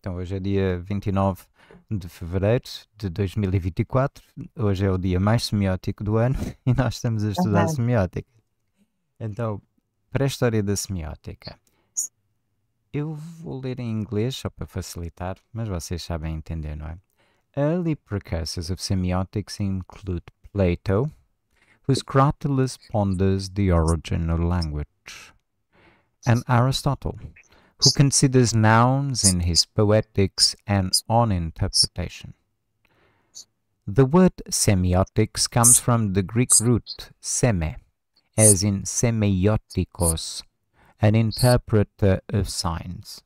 Então, hoje é dia 29 de fevereiro de 2024. Hoje é o dia mais semiótico do ano e nós estamos a estudar uhum. semiótica. Então, para a história da semiótica. Eu vou ler em inglês só para facilitar, mas vocês sabem entender, não é? Early precursors of semiotics include Plato, whose Cratylus ponders the origin of language, and Aristotle, who considers nouns in his poetics and on interpretation. The word semiotics comes from the Greek root seme, as in semioticos, an interpreter of signs.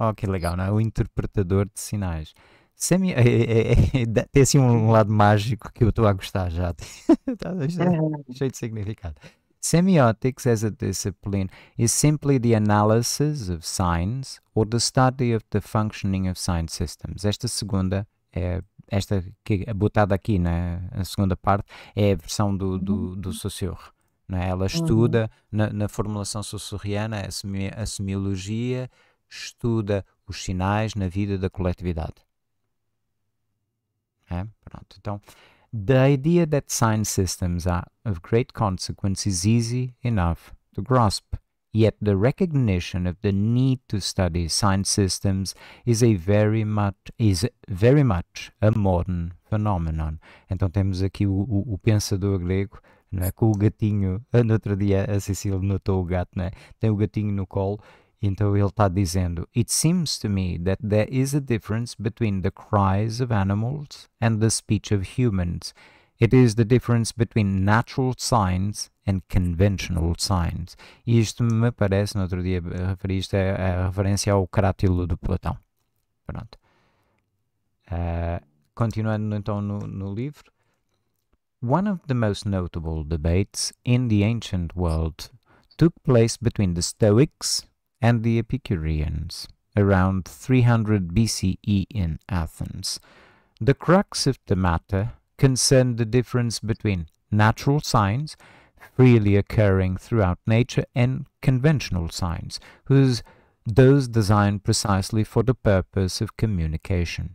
Oh, que legal, não é? O interpretador de sinais. Semi... É, é, é, tem assim um lado mágico que eu estou a gostar já. Cheio de significado. Semiotics as a discipline is simply the analysis of signs or the study of the functioning of sign systems. Esta segunda é esta que é botada aqui na né? segunda parte é a versão do, do, do uhum. Saussure. Né? Ela uhum. estuda na, na formulação sussurriana a, semi, a semiologia, estuda os sinais na vida da coletividade. É? Pronto, então The idea that sign systems are of great consequence is easy enough to grasp, yet the recognition of the need to study sign systems is a very much is very much a modern phenomenon. Então temos aqui o, o, o pensador grego não é? com o gatinho, no outro dia a Cecília notou o gato, não é? tem o gatinho no colo Então ele está dizendo: It seems to me that there is a difference between the cries of animals and the speech of humans. It is the difference between natural signs and conventional signs. E isto me parece, no outro dia eh, referi isto, é a é referência ao crátilo do Platão. Pronto. Uh, continuando então no, no livro. One of the most notable debates in the ancient world took place between the Stoics and the Epicureans around 300 BCE in Athens. The crux of the matter concerned the difference between natural signs, freely occurring throughout nature, and conventional signs, whose those designed precisely for the purpose of communication.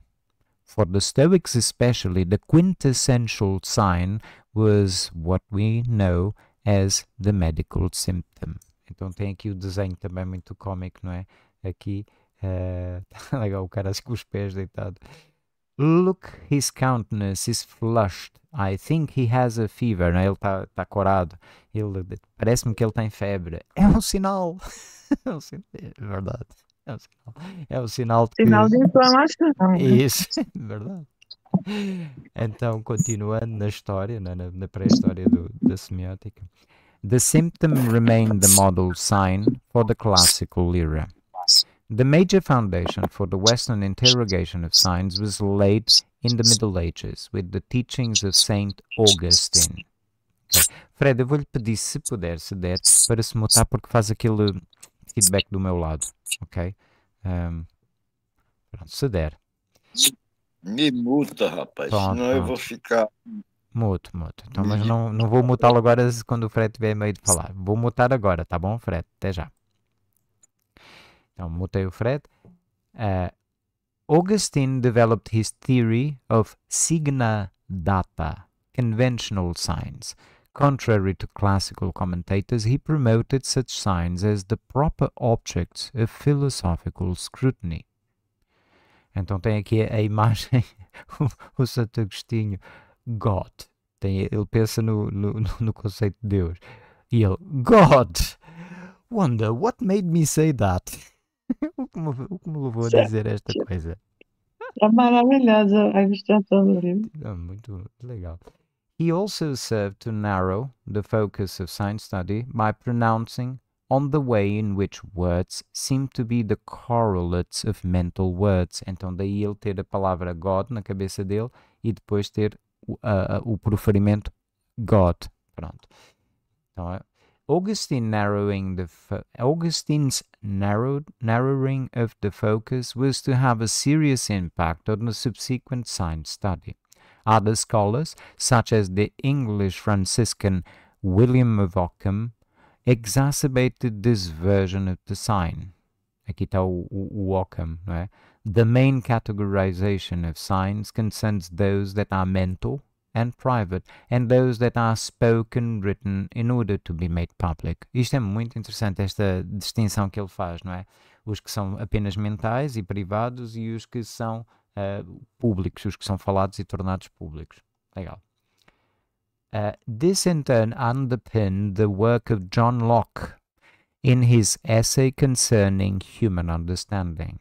For the Stoics especially, the quintessential sign was what we know as the medical symptom. Então tem aqui o desenho também muito cómico, não é? Aqui, uh, legal, o cara com os pés deitado. Look, his countenance is flushed. I think he has a fever. É? Ele está tá corado. Ele parece-me que ele tem febre. É um sinal. é um sinal. É verdade. É um sinal. É um sinal de, sinal de inflamação. Isso, é verdade. Então, continuando na história, na, na pré-história da semiótica. The symptom remained the model sign for the classical era. The major foundation for the Western interrogation of signs was laid in the Middle Ages with the teachings of Saint Augustine. Okay. Fred, eu vou-lhe pedir, se puder, se der, para se mutar, porque faz aquele feedback do meu lado, ok? Um, pronto, se der. Me muta, rapaz, Pronto. senão eu vou ficar Muto, muto. Então, mas uhum. não, não vou mutá-lo agora quando o Fred vier meio de falar. Vou mutar agora, tá bom, Fred? Até já. Então, mutei o Fred. Uh, Augustine developed his theory of signa data, conventional signs. Contrary to classical commentators, he promoted such signs as the proper objects of philosophical scrutiny. Então tem aqui a imagem, o Santo Agostinho God. Tem, ele pensa no, no, no conceito de Deus. E ele, God! Wonder, what made me say that? o, que me, o que me levou a dizer esta coisa? É maravilhosa a ilustração do livro. É muito legal. He also served to narrow the focus of science study by pronouncing on the way in which words seem to be the correlates of mental words. Então, daí ele ter a palavra God na cabeça dele e depois ter o, o proferimento God. Pronto. Então, Augustine narrowing the Augustine's narrowed, narrowing of the focus was to have a serious impact on the subsequent science study. Other scholars, such as the English Franciscan William of Ockham, exacerbated this version of the sign. Aqui está o, o, o Ockham, não é? The main categorization of signs concerns those that are mental and private and those that are spoken, written, in order to be made public. Isto é muito interessante, esta distinção que ele faz, não é? Os que são apenas mentais e privados e os que são uh, públicos, os que são falados e tornados públicos. Legal. Uh, this in turn underpinned the work of John Locke in his essay concerning human understanding.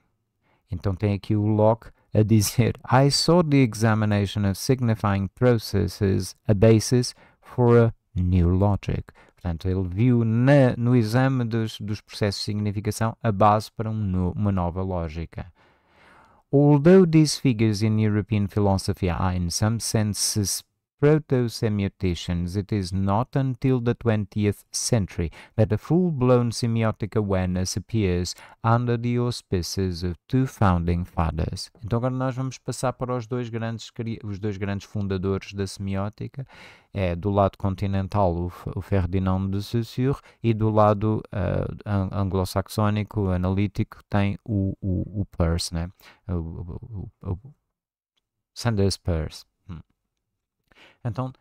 Então tem aqui o Locke a dizer: I saw the examination of signifying processes a basis for a new logic. Portanto, ele viu na, no exame dos, dos, processos de significação a base para um no, uma nova lógica. Although these figures in European philosophy are in some senses proto semiotians, it is not until the 20th century that a full-blown semiotic awareness appears under the auspices of two founding fathers. Então agora nós vamos passar para os dois grandes, os dois grandes fundadores da semiótica, é do lado continental o, o Ferdinand de Saussure e do lado uh, anglo-saxónico, analítico, tem o, o, o Peirce, né? o, o, o Sanders Peirce. Então,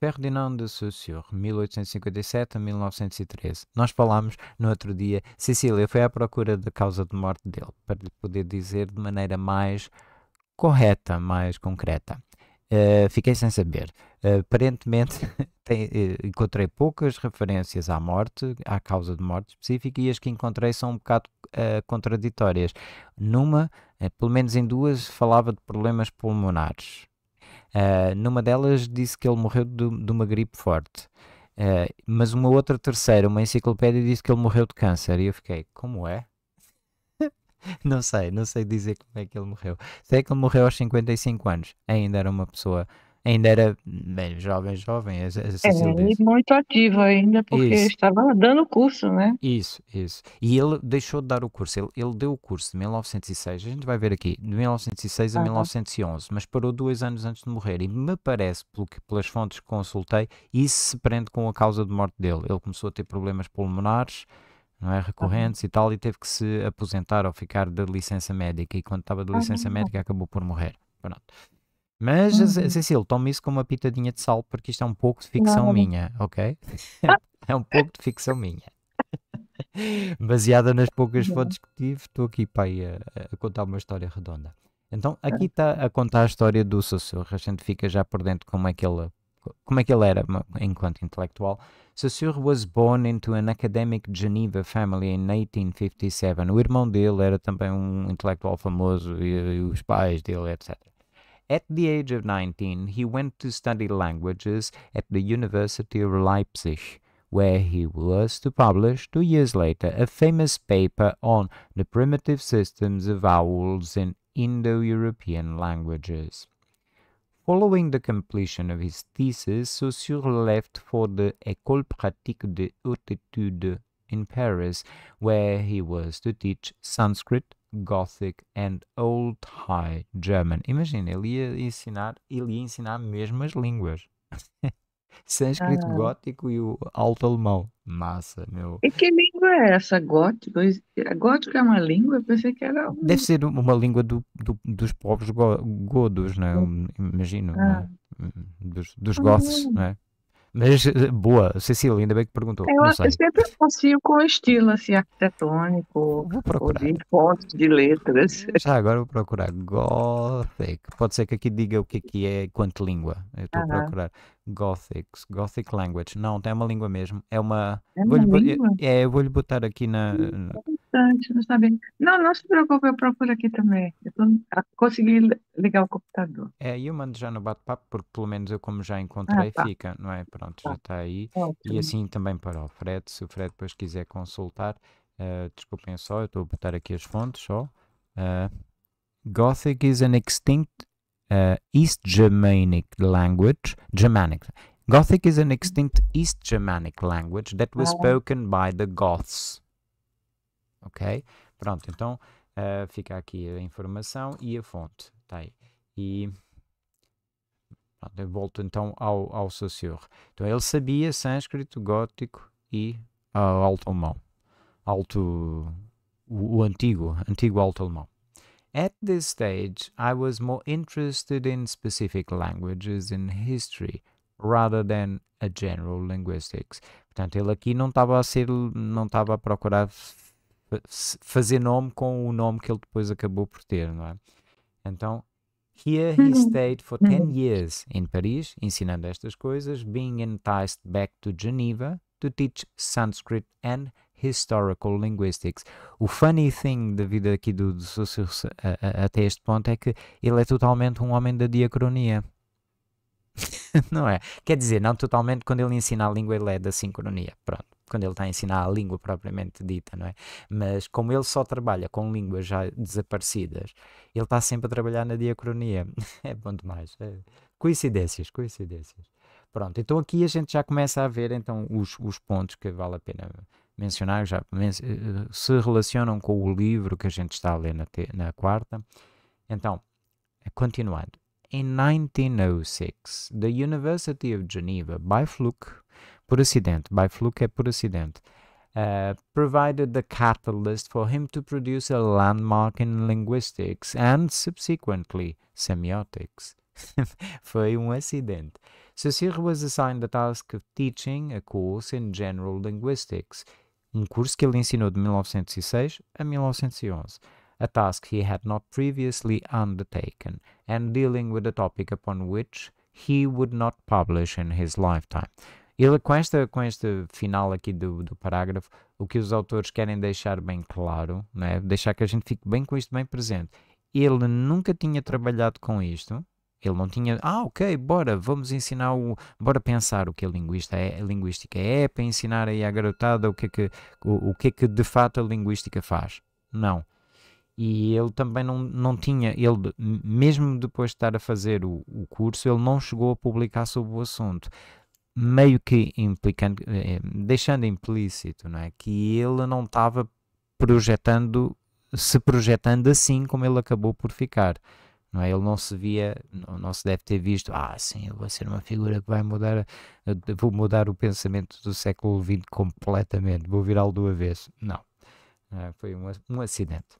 Ferdinand de Saussure, 1857 a 1913. Nós falámos no outro dia, Cecília foi à procura da causa de morte dele, para lhe poder dizer de maneira mais correta, mais concreta. Uh, fiquei sem saber. Uh, aparentemente, tem, uh, encontrei poucas referências à morte, à causa de morte específica, e as que encontrei são um bocado contraditórias. Numa, pelo menos em duas, falava de problemas pulmonares Uh, numa delas disse que ele morreu de, de uma gripe forte. Uh, mas uma outra terceira, uma enciclopédia, disse que ele morreu de câncer. E eu fiquei, como é? não sei, não sei dizer como é que ele morreu. Sei que ele morreu aos 55 anos, ainda era uma pessoa ainda era bem, jovem, jovem. A, a é, e muito ativo ainda, porque isso. estava dando curso, né? Isso, isso. E ele deixou de dar o curso, ele, ele deu o curso de 1906, a gente vai ver aqui, de 1906 a 1911, mas parou dois anos antes de morrer e me parece, pelo que, pelas fontes que consultei, isso se prende com a causa de morte dele. Ele começou a ter problemas pulmonares, não é? Recorrentes ah. e tal, e teve que se aposentar ou ficar de licença médica. E quando estava de ah, licença ah, médica, acabou por morrer. Pronto. Mas, uhum. Cecília, tome isso com uma pitadinha de sal, porque isto é um pouco de ficção não. minha, ok? é um pouco de ficção minha. Baseada nas poucas uhum. fotos que tive, estou aqui para a, a, contar uma história redonda. Então, tá. aqui está a contar a história do Saussure. A gente fica já por dentro como é que ele, como é que ele era enquanto intelectual. Saussure was born into an academic Geneva family in 1857. O irmão dele era também um intelectual famoso e, e os pais dele, etc. At the age of 19, he went to study languages at the University of Leipzig, where he was to publish, two years later, a famous paper on the primitive systems of vowels in Indo-European languages. Following the completion of his thesis, Saussure left for the École pratique de haute Etudes in Paris, where he was to teach Sanskrit, Gothic and Old High German. Imagina, ele ia ensinar, ele ia ensinar mesmo as línguas. Sânscrito ah. gótico e o alto alemão. Massa, meu. E que língua é essa? Gótico? É, gótico é uma língua? pensei que era. Um... Deve ser uma língua do, do dos povos go godos, né? Hum. Imagino, ah. né? Dos, dos ah. goths, né? Mas eh, boa, Cecília, ainda bem que perguntou. Eu, eu sempre associo é com estilo assim, arquitetônico, vou procurar. de fontes de letras. Já agora vou procurar Gothic. Pode ser que aqui diga o que é que é quanto língua. Eu estou ah, a procurar. Gothic, Gothic Language. Não, tem uma língua mesmo. É uma. É uma é, vou-lhe, é, vou botar aqui na, bastante, não sabia. Não, não se preocupe, eu procuro aqui também. Eu tô, ah, consegui ligar o computador. É, e eu mando já no bate-papo, porque pelo menos eu, como já encontrei, ah, tá. fica, não é? Pronto, tá. já está aí. Ótimo. E assim também para o Fred, se o Fred depois quiser consultar, uh, desculpem só, eu estou a botar aqui as fontes só. Uh, Gothic is an extinct uh, East Germanic language, Germanic. Gothic is an extinct East Germanic language that was spoken by the Goths ok? Pronto, então uh, fica aqui a informação e a fonte, tá aí. E pronto, eu volto então ao, ao Saussure. Então ele sabia sânscrito, gótico e uh, ah, alto alemão, alto, o, o antigo, antigo alto alemão. At this stage, I was more interested in specific languages in history rather than a general linguistics. Portanto, ele aqui não estava a ser, não estava a procurar fazer nome com o nome que ele depois acabou por ter, não é? Então, here he uhum. stayed for 10 uhum. years in Paris, ensinando estas coisas, being enticed back to Geneva to teach Sanskrit and Historical Linguistics. O funny thing da vida aqui do, do até este ponto é que ele é totalmente um homem da diacronia. não é? Quer dizer, não totalmente, quando ele ensina a língua, ele é da sincronia. Pronto quando ele está a ensinar a língua propriamente dita, não é? Mas como ele só trabalha com línguas já desaparecidas, ele está sempre a trabalhar na diacronia. É bom demais. É. Coincidências, coincidências. Pronto, então aqui a gente já começa a ver então os, os pontos que vale a pena mencionar, já men eh, se relacionam com o livro que a gente está a ler na, na quarta. Então, continuando. In 1906, the University of Geneva, by fluke, purulidant, Bifluca purulidant, uh, eh, provided the catalyst for him to produce a landmark in linguistics and subsequently semiotics. Foi um acidente. Saussure was assigned the task of teaching a course in general linguistics, um curso que ele ensinou de 1906 a 1911, a task he had not previously undertaken, and dealing with a topic upon which he would not publish in his lifetime. Ele, com, esta, com este final aqui do, do parágrafo, o que os autores querem deixar bem claro, né? deixar que a gente fique bem com isto bem presente. Ele nunca tinha trabalhado com isto, ele não tinha, ah, ok, bora, vamos ensinar o, bora pensar o que a linguista é, a linguística é, para ensinar aí à garotada o que é que, o, o que é que de fato a linguística faz. Não. E ele também não, não tinha, ele, mesmo depois de estar a fazer o, o curso, ele não chegou a publicar sobre o assunto meio que implicando, eh, eh, deixando implícito, não é? Que ele não estava projetando, se projetando assim como ele acabou por ficar. Não é? Ele não se via, não, não, se deve ter visto, ah, sim, eu vou ser uma figura que vai mudar, eh, vou mudar o pensamento do século XX completamente, vou virá-lo do avesso. Não. não é? Foi um, um acidente.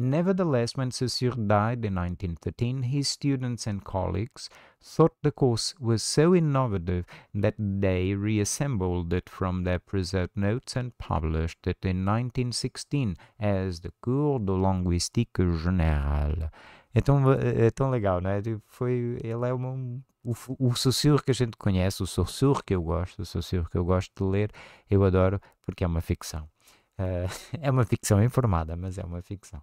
Nevertheless, when Saussure died in 1913, his students and colleagues thought the course was so innovative that they reassembled it from their preserved notes and published it in 1916 as the Cours de Linguistique Générale. É tão, é, é tão legal, não é? Tipo, foi, ele é uma, o, o Saussure que a gente conhece, o Saussure que eu gosto, o Saussure que eu gosto de ler, eu adoro porque é uma ficção. Uh, é uma ficção informada, mas é uma ficção.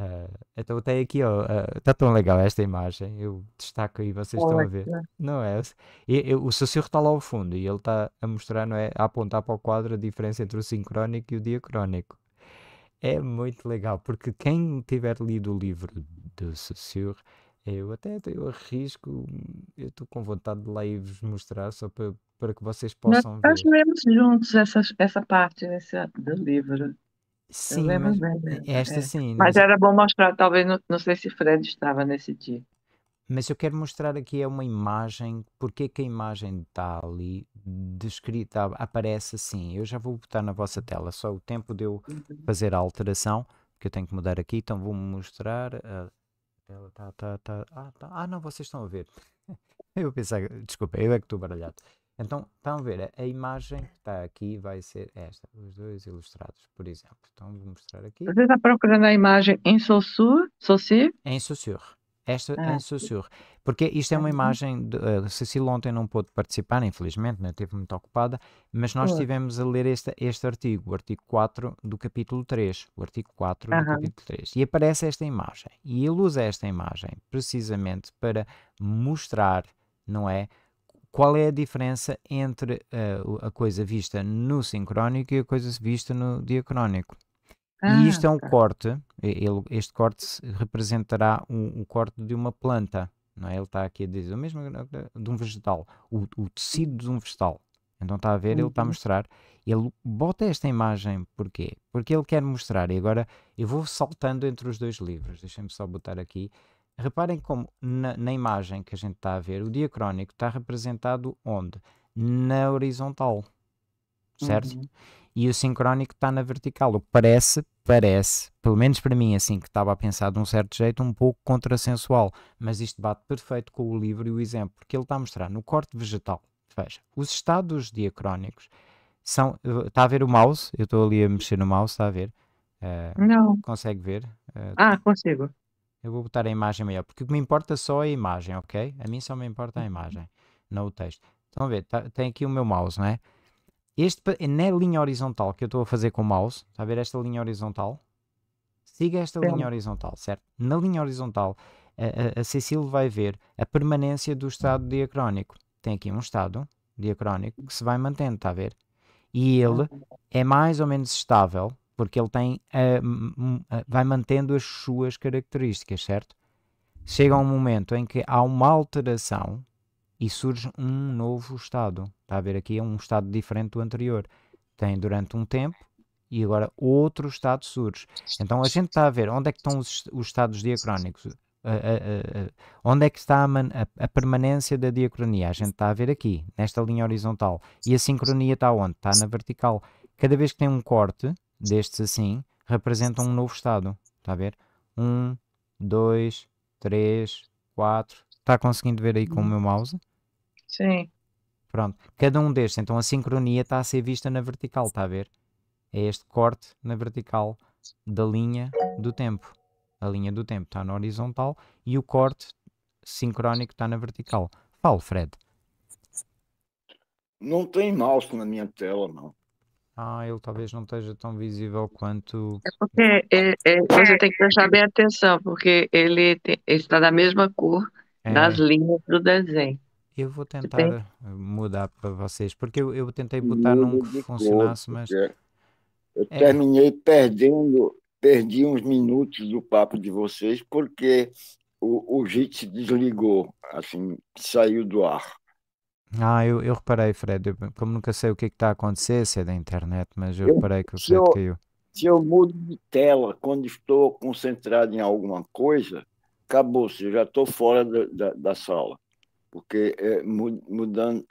Uh, então até aqui, está ah, uh, tão legal esta imagem, eu destaco aí, vocês estão a ver. Não é? E o Sassirro está lá ao fundo e ele está a mostrar, não é? A apontar para o quadro a diferença entre o sincrónico e o diacrónico. É muito legal, porque quem tiver lido o livro do Sassirro, eu até eu arrisco, eu estou com vontade de lá ir vos mostrar, só para, para que vocês possam Nós ver. Nós lemos juntos essa, essa parte esse, do livro. Sim, mas, bem, é, esta é. sim. Mas era bom mostrar, talvez, não, não sei se Fred estava nesse dia. Mas eu quero mostrar aqui é uma imagem, porque é que a imagem está ali descrita, aparece assim. Eu já vou botar na vossa tela, só o tempo de eu uhum. fazer a alteração, que eu tenho que mudar aqui, então vou mostrar. A... Eh, ela está está está Ah, tá, ah, não, vocês estão a ver. Eu pensei desculpa, eu é que estou baralhado. Então, estão a ver, a, imagem que está aqui vai ser esta, os dois ilustrados, por exemplo. Então, vou mostrar aqui. Você está procurando a imagem em Saussure? Em Saussure. Esta ah. em Saussure. Porque isto é uma uhum. imagem. De, uh, ontem não pôde participar, infelizmente, né? esteve muito ocupada, mas nós estivemos a ler este, este artigo, o artigo 4 do capítulo 3. O artigo 4 Aham. do capítulo 3. E aparece esta imagem. E ele usa esta imagem precisamente para mostrar, não é? qual é a diferença entre uh, a coisa vista no sincrónico e a coisa vista no diacrónico. Ah, e isto é um tá. corte, ele, este corte representará um, um, corte de uma planta, não é? Ele está aqui a dizer o mesmo de um vegetal, o, o tecido de um vegetal. Então está a ver, uhum. ele está a uhum. mostrar. Ele bota esta imagem, porquê? Porque ele quer mostrar, e agora eu vou saltando entre os dois livros, deixem-me só botar aqui Reparem como na, na imagem que a gente está a ver, o diacrónico está representado onde? Na horizontal, certo? Uhum. E o sincrónico está na vertical, o que parece, parece, pelo menos para mim assim, que estava a pensar de um certo jeito, um pouco contrassensual, mas isto bate perfeito com o livro e o exemplo, porque ele está a mostrar no corte vegetal, veja, os estados diacrónicos são, eh, está a ver o mouse? Eu estou ali a mexer no mouse, está a ver? Uh, não. Consegue ver? Uh, ah, consigo. Eu vou botar a imagem maior, porque o que me importa só é a imagem, ok? A mim só me importa a uhum. imagem, não o texto. Estão a ver, tá, tem aqui o meu mouse, não é? Este, na linha horizontal que eu estou a fazer com o mouse, está a ver esta linha horizontal? Siga esta Sim. linha horizontal, certo? Na linha horizontal, a, a, a Cecile vai ver a permanência do estado diacrónico. Tem aqui um estado diacrónico que se vai mantendo, está a ver? E ele uhum. é mais ou menos estável, porque ele tem a, a, vai mantendo as suas características, certo? Chega um momento em que há uma alteração e surge um novo estado. Está a ver aqui? É um estado diferente do anterior. Tem durante um tempo e agora outro estado surge. Então a gente está a ver onde é que estão os, os estados diacrónicos. Uh, onde é que está a, man, a, a, permanência da diacronia? A gente está a ver aqui, nesta linha horizontal. E a sincronia está onde? Está na vertical. Cada vez que tem um corte, destes assim, representam um novo estado. Está a ver? 1, 2, 3, 4. Está conseguindo ver aí com o uhum. meu mouse? Sim. Pronto. Cada um destes, então a sincronia está a ser vista na vertical, está a ver? É este corte na vertical da linha do tempo. A linha do tempo está na horizontal e o corte sincrónico está na vertical. Fala, Fred. Não tem mouse na minha tela, não. Ah, ele talvez não esteja tão visível quanto. É porque é, é, você tem que prestar bem atenção, porque ele, te, está da mesma cor é. das linhas do desenho. Eu vou tentar mudar para vocês, porque eu, eu tentei botar num que funcionasse, mas. Eu é. terminei perdendo, perdi uns minutos do papo de vocês, porque o, JIT desligou, assim, saiu do ar. Ah, eu, eu reparei, Fred. Eu, como nunca sei o que é que está a acontecer, se é da internet, mas eu, eu reparei que o Fred eu, caiu. Se eu mudo de tela quando estou concentrado em alguma coisa, acabou-se, eu já estou fora da, da, da, sala. Porque é, mudando,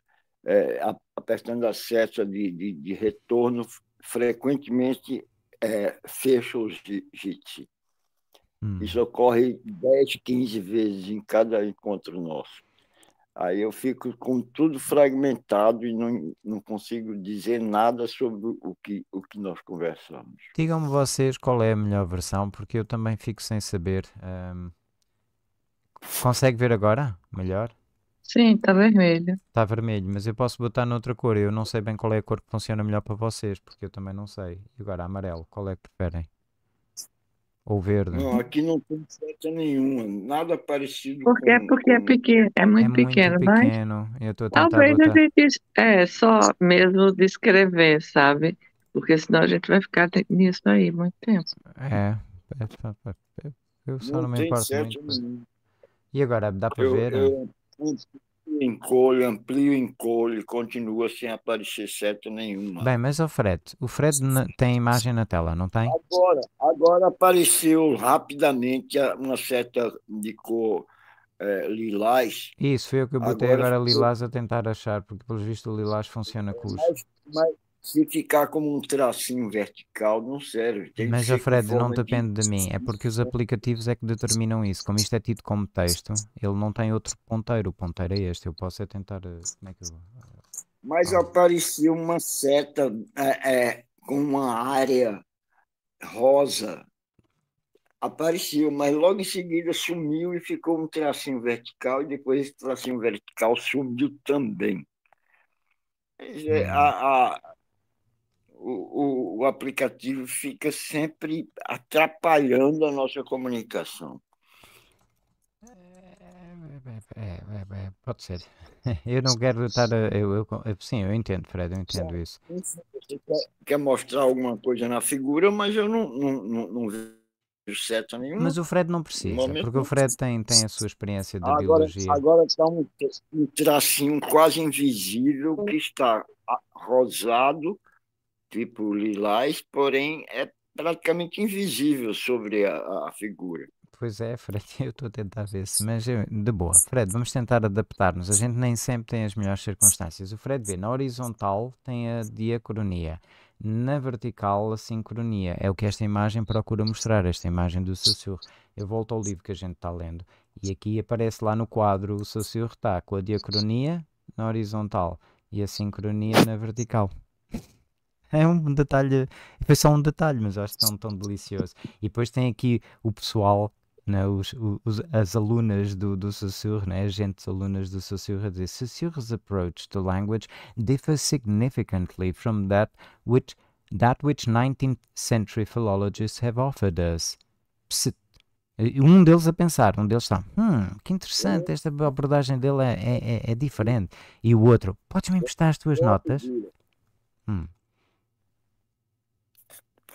é, apertando a seta de, de, de retorno, frequentemente é, eh, fecha o JIT. Hum. Isso ocorre 10, 15 vezes em cada encontro nosso. Aí eu fico com tudo fragmentado e não, não consigo dizer nada sobre o que, o que nós conversamos. Digam-me vocês qual é a melhor versão, porque eu também fico sem saber. Um... Consegue ver agora? Melhor? Sim, está vermelho. Está vermelho, mas eu posso botar noutra cor. Eu não sei bem qual é a cor que funciona melhor para vocês, porque eu também não sei. E agora, amarelo, qual é que preferem? Ou verde? Não, aqui não tem seta nenhuma, nada parecido. Porque é com, é porque com... é pequeno, é muito é pequeno, muito pequeno mas. Eu Talvez botar... a gente é só mesmo descrever, sabe? Porque senão a gente vai ficar nisso aí muito tempo. É, é, é, eu só não, não me importo muito. E agora, dá para ver? Eu, encolhe, amplia o encolhe, continua sem aparecer seta nenhuma. Bem, mas o Fred, o Fred tem imagem na tela, não tem? Agora, agora apareceu rapidamente uma seta de cor é, lilás. Isso, foi o que eu botei agora, agora lilás a tentar achar, porque pelos vistos o lilás funciona com os... Mas, mas, se ficar como um tracinho vertical, não serve. Tem Mas, a Fred, não depende de... de mim. É porque os aplicativos é que determinam isso. Como isto é tido como texto, ele não tem outro ponteiro. O ponteiro é este. Eu posso é tentar. Eh, como é que eu... Mas ah. apareceu uma seta é, é, com uma área rosa. Apareceu, mas logo em seguida sumiu e ficou um tracinho vertical, e depois esse tracinho vertical sumiu também. Hum. A, a, o, o, aplicativo fica sempre atrapalhando a nossa comunicação. É, é, é, é, é pode ser. Eu não quero estar. Eu, eu, eu, sim, eu entendo, Fred, eu entendo isso. Você quer, quer, mostrar alguma coisa na figura, mas eu não, não, não, não vejo certo nenhum. Mas o Fred não precisa, porque o Fred tem, tem a sua experiência de agora, biologia. Agora está um, um tracinho quase invisível que está rosado tipo lilás, porém é praticamente invisível sobre a, a figura. Pois é, Fred, eu estou a tentar ver se, mas eu, de boa. Fred, vamos tentar adaptar-nos. A gente nem sempre tem as melhores circunstâncias. O Fred vê, na horizontal tem a diacronia, na vertical a sincronia. É o que esta imagem procura mostrar, esta imagem do sussurro. Eu volto ao livro que a gente está lendo e aqui aparece lá no quadro o sussurro está com a diacronia na horizontal e a sincronia na vertical. É um detalhe, foi só um detalhe, mas eu acho tão, tão delicioso. E depois tem aqui o pessoal, né, os, os, as alunas do, do Saussure, né, as gentes alunas do Saussure, a dizer: Saussure's approach to language differs significantly from that which, that which 19th century philologists have offered us. Psst. Um deles a pensar, um deles está, hum, que interessante, esta abordagem dele é, é, é, é diferente. E o outro, podes-me emprestar as tuas é notas? Hum.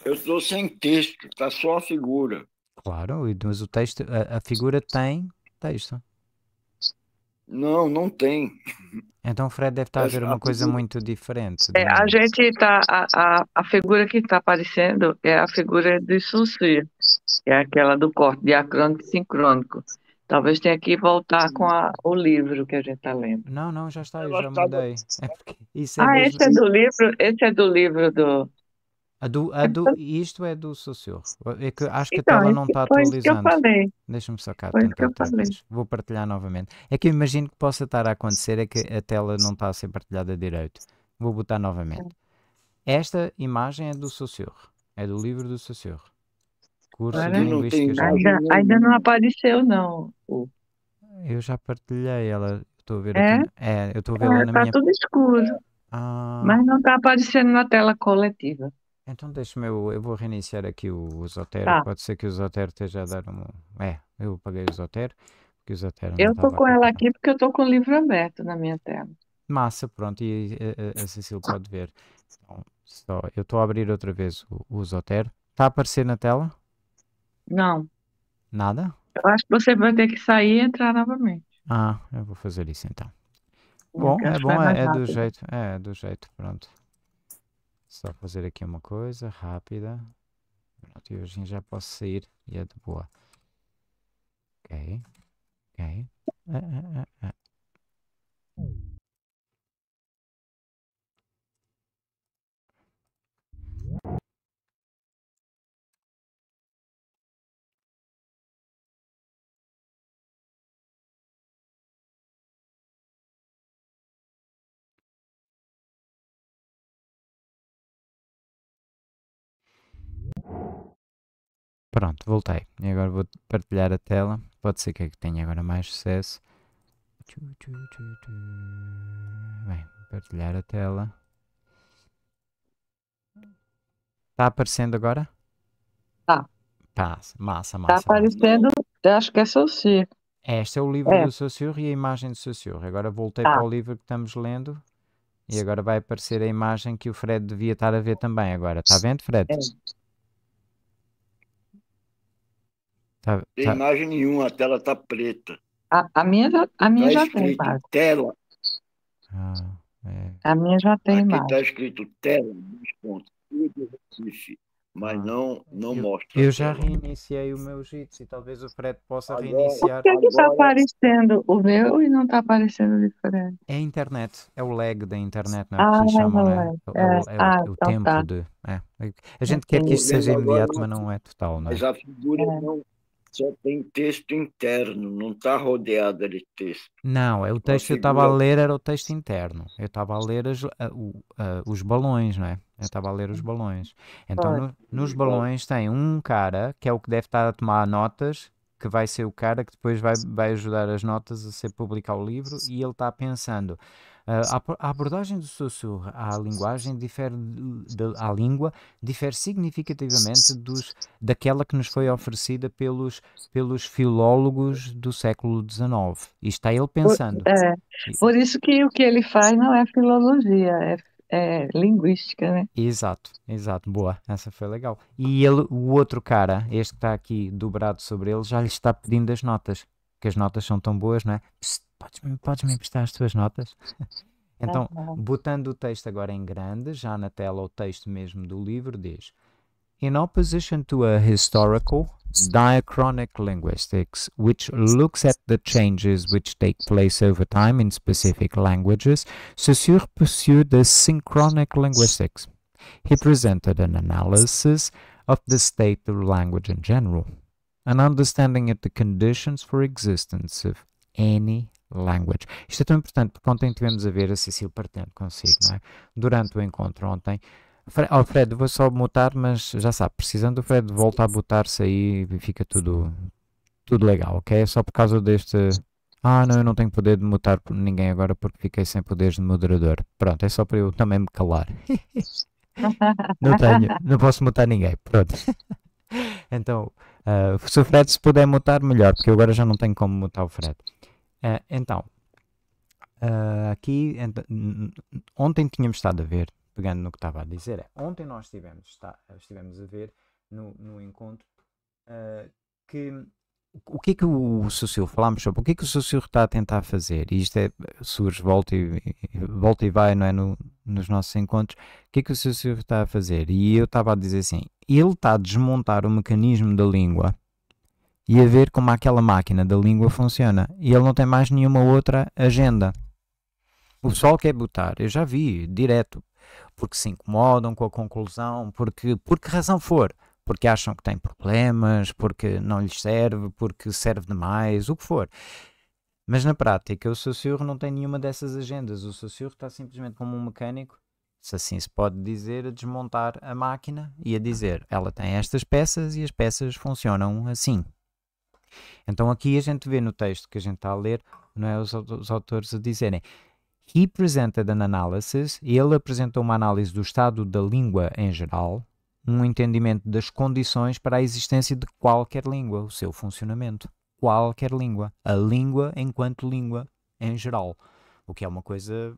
Eu estou sem texto, está só a figura. Claro, mas o texto, a, a, figura tem texto. Não, não tem. Então o Fred deve estar a ver uma coisa muito diferente. É, é? a gente está, a, a, a, figura que está aparecendo é a figura de Susi, é aquela do corte diacrônico e sincrônico. Talvez tenha que voltar com a, o livro que a gente está lendo. Não, não, já está, eu já tá mandei. É porque isso é ah, mesmo... esse é do livro, esse é do livro do, a do, a do, então isto é do Sossego. É que acho que então, a tela não está atualizando. Deixa-me só cá tentar Vou partilhar novamente. É que eu imagino que possa estar a acontecer é que a tela não está a ser partilhada direito. Vou botar novamente. Esta imagem é do Sossego. É do livro do Sossego. Curso Agora, de Linguística. Ainda, ainda não apareceu, não. Eu já partilhei ela. Estou a ver é? aqui. É, eu estou a ver é, ela ah, na tá minha. Está tudo escuro. Ah. Mas não está aparecendo na tela coletiva. Então deixa-me, eu, eu vou reiniciar aqui o, o Zotero. Tá. Pode ser que o Zotero esteja a dar um. É, eu paguei o Zotero, porque o Zotero Eu estou com ela aqui porque eu estou com o livro aberto na minha tela. Massa, pronto, e a, a, a Cecília pode ver. Então, só, eu estou a abrir outra vez o, o Zotero. Está a aparecer na tela? Não. Nada? Eu acho que você vai ter que sair e entrar novamente. Ah, eu vou fazer isso então. É bom, é bom, é, é do jeito, é, é do jeito, pronto. Só fazer aqui uma coisa rápida. Pronto, e hoje já posso sair e é de boa. Ok. Ok. Ah, ah, ah, ah. Pronto, voltei. E agora vou partilhar a tela. Pode ser que é que tenha agora mais sucesso. Bem, partilhar a tela. Está aparecendo agora? Tá. Passa, massa, tá massa. Está aparecendo, acho que é Saussure. É, este é o livro é. do Saussure e a imagem do Saussure. Agora voltei tá. para o livro que estamos lendo e agora vai aparecer a imagem que o Fred devia estar a ver também agora. Está vendo, Fred? É. Tá, tá. Tem imagem nenhuma, a tela tá preta. A, a minha já, a minha tá já tem imagem. Tela. Ah, é. A minha já tem Aqui tá imagem. Está escrito tela, pontos, mas ah, não, não eu, mostra. Eu já reiniciei o meu Jitsi, talvez o Fred possa agora, reiniciar. Por que, está agora... aparecendo o meu e não está aparecendo diferente? É a internet, é o lag da internet, não é? Ah, que né? é, é, é, é, é ah, é o então tempo tá. de. É. A gente quer que isto seja imediato, mas não é total, não é? Mas a figura não só tem texto interno, não está rodeada de texto. Não, é o então, texto que eu estava assim, a ler era o texto interno. Eu estava a ler as, os balões, não é? Eu estava a ler os balões. Então, ah, no, nos balões tem um cara que é o que deve estar a tomar notas, que vai ser o cara que depois vai, vai ajudar as notas a ser publicar o livro, e ele está pensando ah, a abordagem do sussurro à linguagem difere à língua difere significativamente dos, daquela que nos foi oferecida pelos, pelos filólogos do século XIX. E está ele pensando. Por, é, por isso que o que ele faz não é filologia, é é, linguística, né? Exato, exato, boa, essa foi legal. E ele, o outro cara, este que está aqui dobrado sobre ele, já lhe está pedindo as notas que as notas são tão boas, não é? Podes-me podes -me emprestar as tuas notas? então, botando o texto agora em grande, já na tela o texto mesmo do livro, diz: In opposition to a historical, diachronic linguistics, which looks at the changes which take place over time in specific languages, Saussure pursued the synchronic linguistics. He presented an analysis of the state of language in general and understanding of the conditions for existence of any language. Isto é tão importante porque ontem tivemos a ver a Cecília partendo consigo, não é? Durante o encontro ontem. Fre Fred, vou só mutar, mas já sabe, precisando do Fred voltar a botar-se aí fica tudo, tudo legal, ok? É Só por causa deste. Ah, não, eu não tenho poder de mutar por ninguém agora porque fiquei sem poderes de moderador. Pronto, é só para eu também me calar. não tenho, não posso mutar ninguém. Pronto. então. Uh, se o frete se puder mutar, melhor, porque eu agora já não tenho como mutar o frete. Uh, ah, então, uh, aqui, ent ontem tínhamos estado a ver, pegando no que estava a dizer, é, ontem nós estivemos, está, estivemos a ver no, no encontro que o que é que o Socio, falámos sobre o que é que o Socio está a tentar fazer, e isto é, surge, volta e, volta e vai, não é, no, nos nossos encontros, o que é que o Socio está a fazer? E eu estava a dizer assim, ele está a desmontar o mecanismo da língua e a ver como aquela máquina da língua funciona, e ele não tem mais nenhuma outra agenda. O pessoal quer botar, eu já vi, direto, porque se incomodam com a conclusão, porque, por que razão for, porque acham que têm problemas, porque não lhes serve, porque serve demais, o que for. Mas na prática, o Saussure não tem nenhuma dessas agendas. O Saussure está simplesmente como um mecânico, se assim se pode dizer, a desmontar a máquina e a dizer ela tem estas peças e as peças funcionam assim. Então aqui a gente vê no texto que a gente está a ler, não é os, os autores a dizerem He presented an analysis, ele apresentou uma análise do estado da língua em geral, um entendimento das condições para a existência de qualquer língua, o seu funcionamento. Qualquer língua. A língua enquanto língua em geral. O que é uma coisa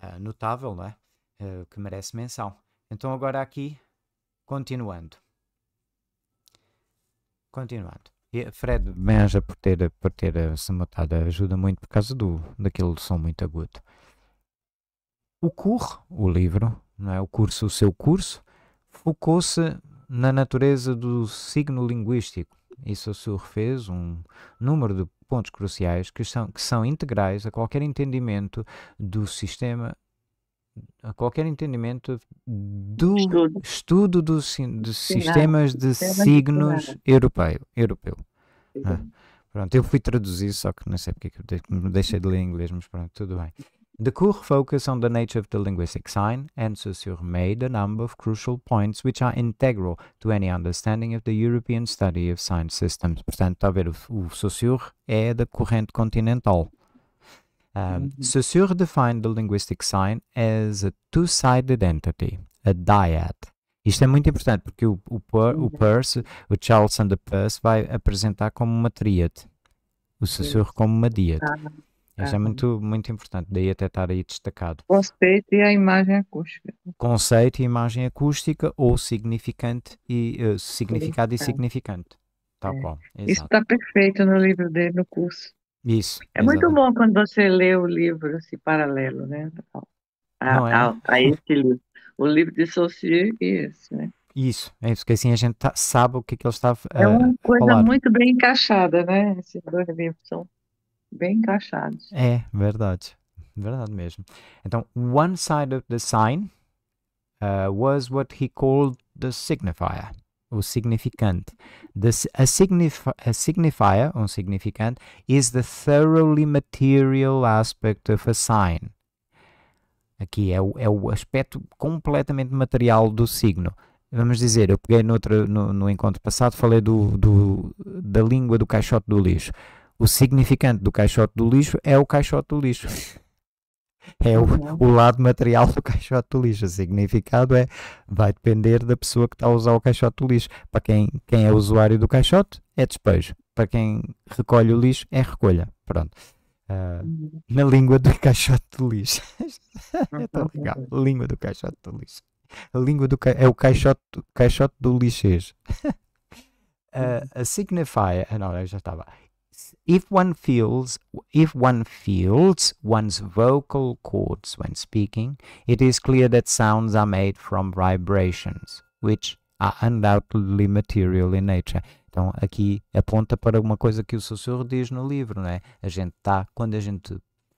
eh, eh, notável, não é? Eh, que merece menção. Então, agora aqui, continuando. Continuando. Fred, beija por ter, por ter se matado. Ajuda muito por causa do, daquele som muito agudo. O CUR, o livro, não é? O curso, o seu curso, focou-se na natureza do signo linguístico o Saussure fez um número de pontos cruciais que são, que são integrais a qualquer entendimento do sistema, a qualquer entendimento do estudo, estudo dos, sistemas é. de signos europeu. europeu. Ah, pronto, eu fui traduzir, só que não sei porque é que deixei de ler em inglês, mas pronto, tudo bem. The cours focus on the nature of the linguistic sign, and Saussure made a number of crucial points which are integral to any understanding of the European study of sign systems. Portanto, a ver, o Saussure é da corrente continental. Um, mm-hmm. Saussure defined the linguistic sign as a two-sided entity, a dyad. Isto é muito importante porque o, o, per, o Peirce, o Charles Sander Peirce, vai apresentar como uma tríade, o Saussure como uma diade. Ah, Isso é muito, muito importante, daí até estar aí destacado. Conceito e a imagem acústica. Conceito e imagem acústica ou significante e uh, significado e significante. Tal é. qual. Exato. Isso está perfeito no livro dele, no curso. Isso. É exatamente. muito bom quando você lê o livro assim, paralelo, né? A, ah, Não é? a, a esse livro. O livro de Saussure e esse, né? Isso, é isso, que assim a gente tá, sabe o que, que ele está falando. É uma eh, coisa falar. muito bem encaixada, né? Esses dois livros são bem encaixados. É, verdade. Verdade mesmo. Então, one side of the sign uh, was what he called the signifier, o significante. The, a, signifi a signifier, um significante, is the thoroughly material aspect of a sign. Aqui é o, é o aspecto completamente material do signo vamos dizer, eu peguei noutro, no, no encontro passado, falei do, do, da língua do caixote do lixo o significante do caixote do lixo é o caixote do lixo. É o, uhum. o lado material do caixote do lixo. O significado é vai depender da pessoa que está a usar o caixote do lixo. Para quem, quem é usuário do caixote, é despejo. Para quem recolhe o lixo, é recolha. Pronto. Uh, na língua do caixote do lixo. é tão uhum. legal. Língua do caixote do lixo. A língua do é o caixote, caixote do lixês. uh, signify. Ah, não, eu já estava if one feels if one feels one's vocal cords when speaking it is clear that sounds are made from vibrations which are undoubtedly material in nature então aqui aponta para uma coisa que o Saussure diz no livro não é a gente tá quando a gente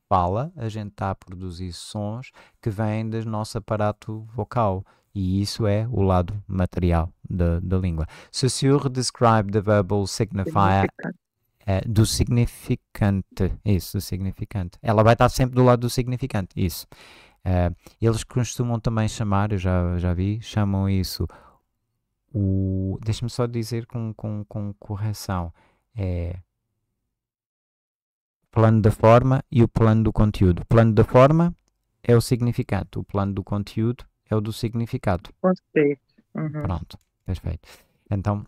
fala a gente está a produzir sons que vêm do nosso aparato vocal e isso é o lado material da, da língua Saussure described the verbal signifier é, do significante. Isso, do significante. Ela vai estar sempre do lado do significante. Isso. É, eles costumam também chamar, eu já, já vi, chamam isso o. Deixa-me só dizer com, com, com correção. É plano da forma e o plano do conteúdo. O plano da forma é o significado, o plano do conteúdo é o do significado. Perfeito. Uhum. Pronto, perfeito. Então,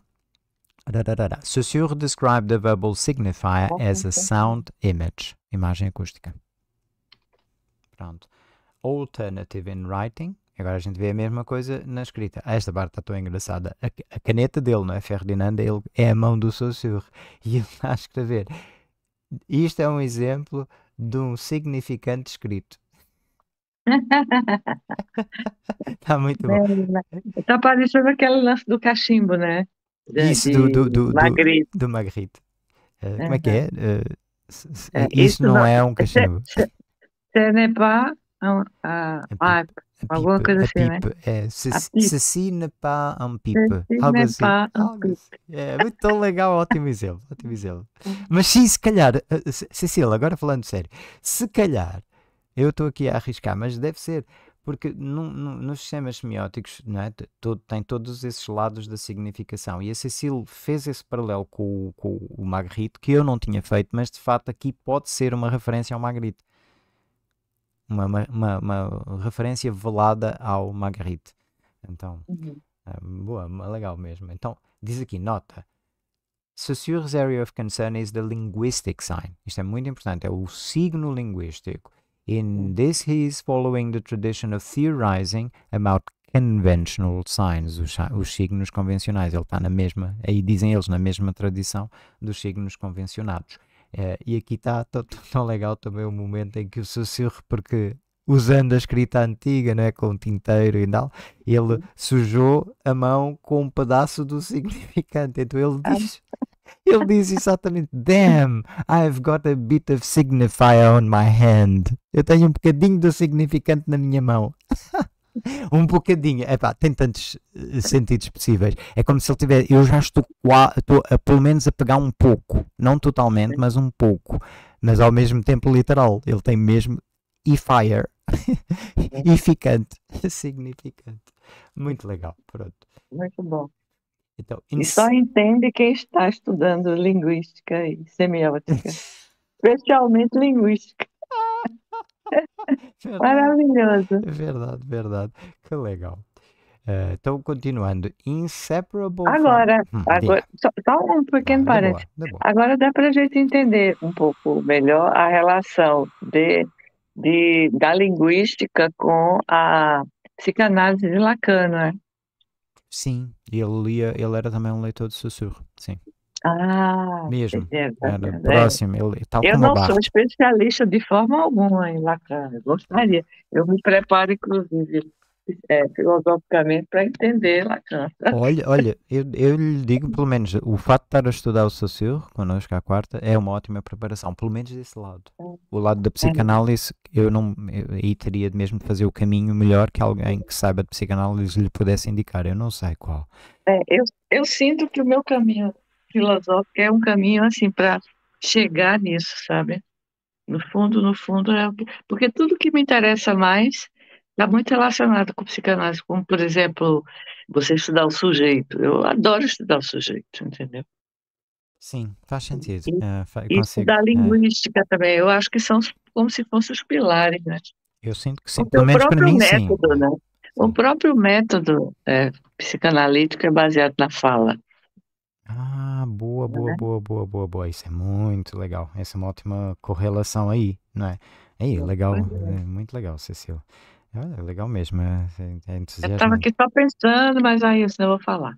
da, da, da, Saussure described the verbal signifier as a sound image. Imagem acústica. Pronto. Alternative in writing. Agora a gente vê a mesma coisa na escrita. Esta parte está tão engraçada. A, a caneta dele, não é? Ferdinand, ele é a mão do Saussure. E ele está a escrever. Isto é um exemplo de um significante escrito. Está muito bom. Tá então parecendo aquele lance do cachimbo, né? É, de, isso, do, do, do, Magritte. Do, do Magritte. Uh, eh, uh -huh. Como é que é? Uh, se, se, isso, isso, não, não é, é um cachimbo. Ce n'est pas é un, pipe. alguma coisa assim, né? É, ceci n'est pas un pipe. Algo assim. assim. É, muito legal, ótimo exemplo, ótimo exemplo. Mas sim, se calhar, eh, eh, Cecília, agora falando sério, se calhar, eu estou aqui a arriscar, mas deve ser, porque no, no, nos sistemas semióticos é? Todo, tem todos esses lados da significação. E a Cecile fez esse paralelo com, com o Magritte, que eu não tinha feito, mas de facto aqui pode ser uma referência ao Magritte. Uma, uma, uma, referência velada ao Marguerite. Então, uhum. É, boa, é legal mesmo. Então, diz aqui, nota. Saussure's area of concern is the linguistic sign. Isto é muito importante, é o signo linguístico. In hmm. this, he is following the tradition of theorizing about conventional signs, os, os signos convencionais. Ele está na mesma, aí dizem eles, na mesma tradição dos signos convencionados. Uh, e aqui está tão tá, tá, tá legal também o momento em que o Sussurro, porque usando a escrita antiga, né, com tinteiro e tal, ele uhum. sujou a mão com um pedaço do significante. Então ele ah. diz. Ele diz exatamente: Damn, I've got a bit of signifier on my hand. Eu tenho um bocadinho do significante na minha mão. um bocadinho, epá, tem tantos eh, sentidos possíveis. É como se ele tivesse. Eu já estou, estou a, pelo menos a pegar um pouco, não totalmente, mas um pouco, mas ao mesmo tempo literal. Ele tem mesmo e fire, e ficante, significante. Muito legal, pronto. Muito bom. Então, E só entende quem está estudando linguística e semiótica, especialmente linguística. Maravilhoso. Verdade, verdade. Que legal. Uh, então, continuando. Inseparable. Agora, from... hum, só, só, um pequeno ah, parênteses. Agora dá para a gente entender um pouco melhor a relação de, de, da linguística com a psicanálise de Lacan, não é? Sim, ele lia, ele era também um leitor de sussurro, sim. Ah, mesmo. É, é, tá era é, próximo, ele, tal Eu não sou especialista de forma alguma em Lacan, eu gostaria. Eu me preparo, inclusive, é, filosoficamente para entender Lacan. Olha, olha eu, eu lhe digo, pelo menos, o fato de estar a estudar o Saussure connosco à quarta é uma ótima preparação, pelo menos desse lado. O lado da psicanálise, eu não. aí teria mesmo de fazer o caminho melhor que alguém que saiba de psicanálise lhe pudesse indicar. Eu não sei qual. É, eu, eu sinto que o meu caminho filosófico é um caminho assim para chegar nisso, sabe? No fundo, no fundo, é porque tudo que me interessa mais está muito relacionado com psicanálise, como, por exemplo, você estudar o sujeito. Eu adoro estudar o sujeito, entendeu? Sim, faz sentido. E, uh, e estudar uh, linguística também. Eu acho que são como se fossem os pilares, né? Eu sinto que sim. Pelo menos para mim, método, sim. Né? O próprio método é, psicanalítico é baseado na fala. Ah, boa, boa, é? boa, boa, boa, boa. Isso é muito legal. Essa é uma ótima correlação aí, não né? é? Aí, legal. É, muito legal, Cecília. Olha, legal mesmo, é, é Eu estava aqui só pensando, mas aí eu vou falar.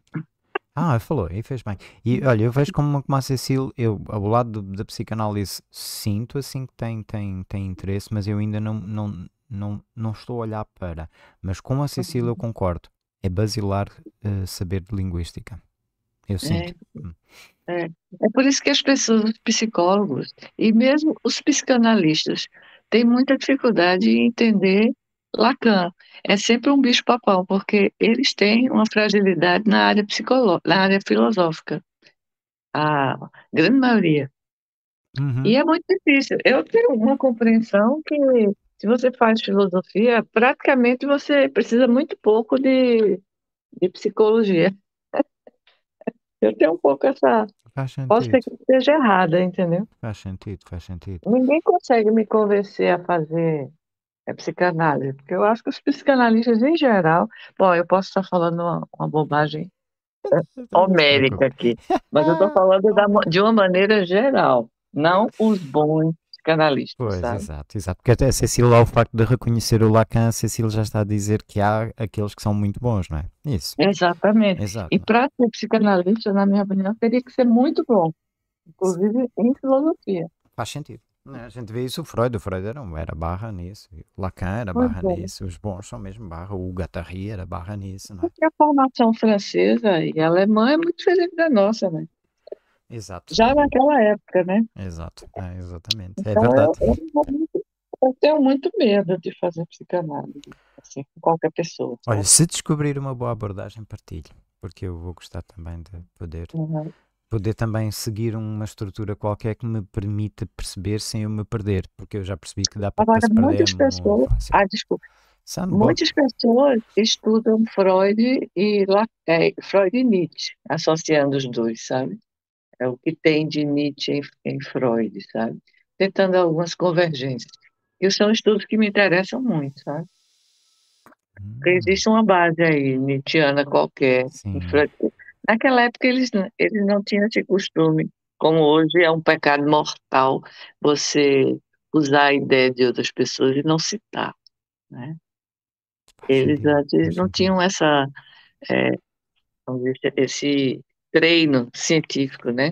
Ah, falou, e fez bem. E olha, eu vejo como, como a Cecília, eu, ao lado do- da psicanálise, sinto assim que tem, tem, tem interesse, mas eu ainda não, não, não, não estou a olhar para. Mas com a Cecília eu uhum. concordo. É basilar eh, saber de linguística. Eu É, sinto. Hum. É. é por isso que as pessoas, os psicólogos e mesmo os psicanalistas têm muita dificuldade em entender Lacan é sempre um bicho-papão, porque eles têm uma fragilidade na área psicológica, na área filosófica, a grande maioria. Uhum. E é muito difícil. Eu tenho uma compreensão que, se você faz filosofia, praticamente você precisa muito pouco de, de psicologia. Eu tenho um pouco essa. Faz sentido. Posso ser que esteja errada, entendeu? Faz sentido, faz sentido. Ninguém consegue me convencer a fazer é psicanálise, porque eu acho que os psicanalistas em geral, bom, eu posso estar falando uma, uma bobagem é, tá homérica aqui, mas eu estou falando da, de uma maneira geral, não os bons psicanalistas. Pois, sabe? exato, exato. Porque a Cecília, ao facto de reconhecer o Lacan, a Cecília já está a dizer que há aqueles que são muito bons, não é? Isso. Exatamente. Exato. E para ser psicanalista, na minha opinião, teria que ser muito bom, inclusive em filosofia. Faz sentido. Né, a gente vê isso, o Freud, o Freud era, era barra nisso, Lacan era barra pois é. nisso, é. os bons são mesmo barra, o Guattari era barra nisso, não é? Porque a formação francesa e alemã é muito diferente da nossa, né? Exato. Já naquela época, né? Exato, é, exatamente, é então, é verdade. Eu, eu, tenho muito medo de fazer psicanálise, assim, com qualquer pessoa. Olha, se descobrir uma boa abordagem, partilhe, porque eu vou gostar também de poder uhum poder também seguir uma estrutura qualquer que me permita perceber sem eu me perder, porque eu já percebi que dá para Agora, se muitas é pessoas. Ah, desculpa. Sandbox. Muitas pessoas estudam Freud e é, Freud e Nietzsche, associando os dois, sabe? É o que tem de Nietzsche em, em Freud, sabe? Tentando algumas convergências. E são estudos que me interessam muito, sabe? Hum. Porque existe uma base aí, Nietzscheana qualquer, Sim. Naquela época eles, eles não tinham esse costume, como hoje é um pecado mortal você usar a ideia de outras pessoas e não citar. Né? Eles antes não tinham essa, é, esse treino científico, né?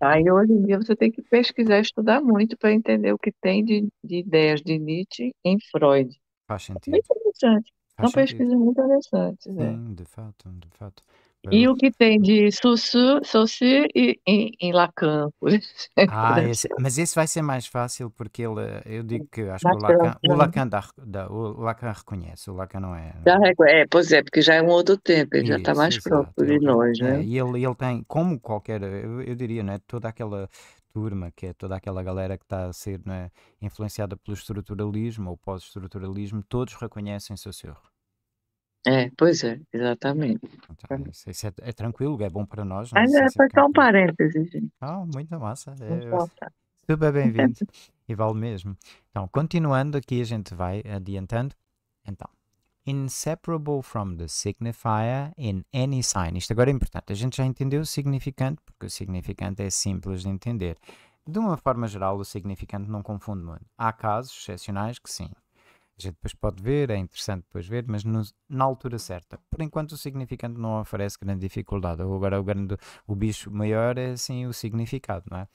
Aí hoje em dia você tem que pesquisar, estudar muito para entender o que tem de, de, ideias de Nietzsche em Freud. Faz sentido. É muito interessante. São pesquisas muito interessantes. Né? Sim, é. de fato, de fato. E uhum. o que tem de Saussure, Saussure e, em, Lacan. Ah, né? esse, mas esse vai ser mais fácil porque ele, eu digo que acho que o Lacan, o né? Lacan, o Lacan reconhece, o Lacan não é. Já é. é, pois é, porque já é um outro tempo, ele já está mais exato, próximo é de nós, é, né? É, e ele, ele tem, como qualquer, eu, eu diria, né, toda aquela turma, que é toda aquela galera que está a ser né, influenciada pelo estruturalismo ou pós-estruturalismo, todos reconhecem Saussure. É, pois é, exatamente. Então, isso, isso é, é tranquilo, é bom para nós. Não é? Mas é, é, só um parênteses, gente. Ah, muita massa. É, tá. super bem-vindo. e vale mesmo. Então, continuando aqui, a gente vai adiantando. Então, inseparable from the signifier in any sign. Isto agora é importante. A gente já entendeu o significante, porque o significante é simples de entender. De uma forma geral, o significante não confunde muito. Há casos excepcionais que sim, a gente depois pode ver, é interessante depois ver, mas no, na altura certa. Por enquanto o significante não oferece grande dificuldade. Agora o, grande, o bicho maior é sim o significado, não é?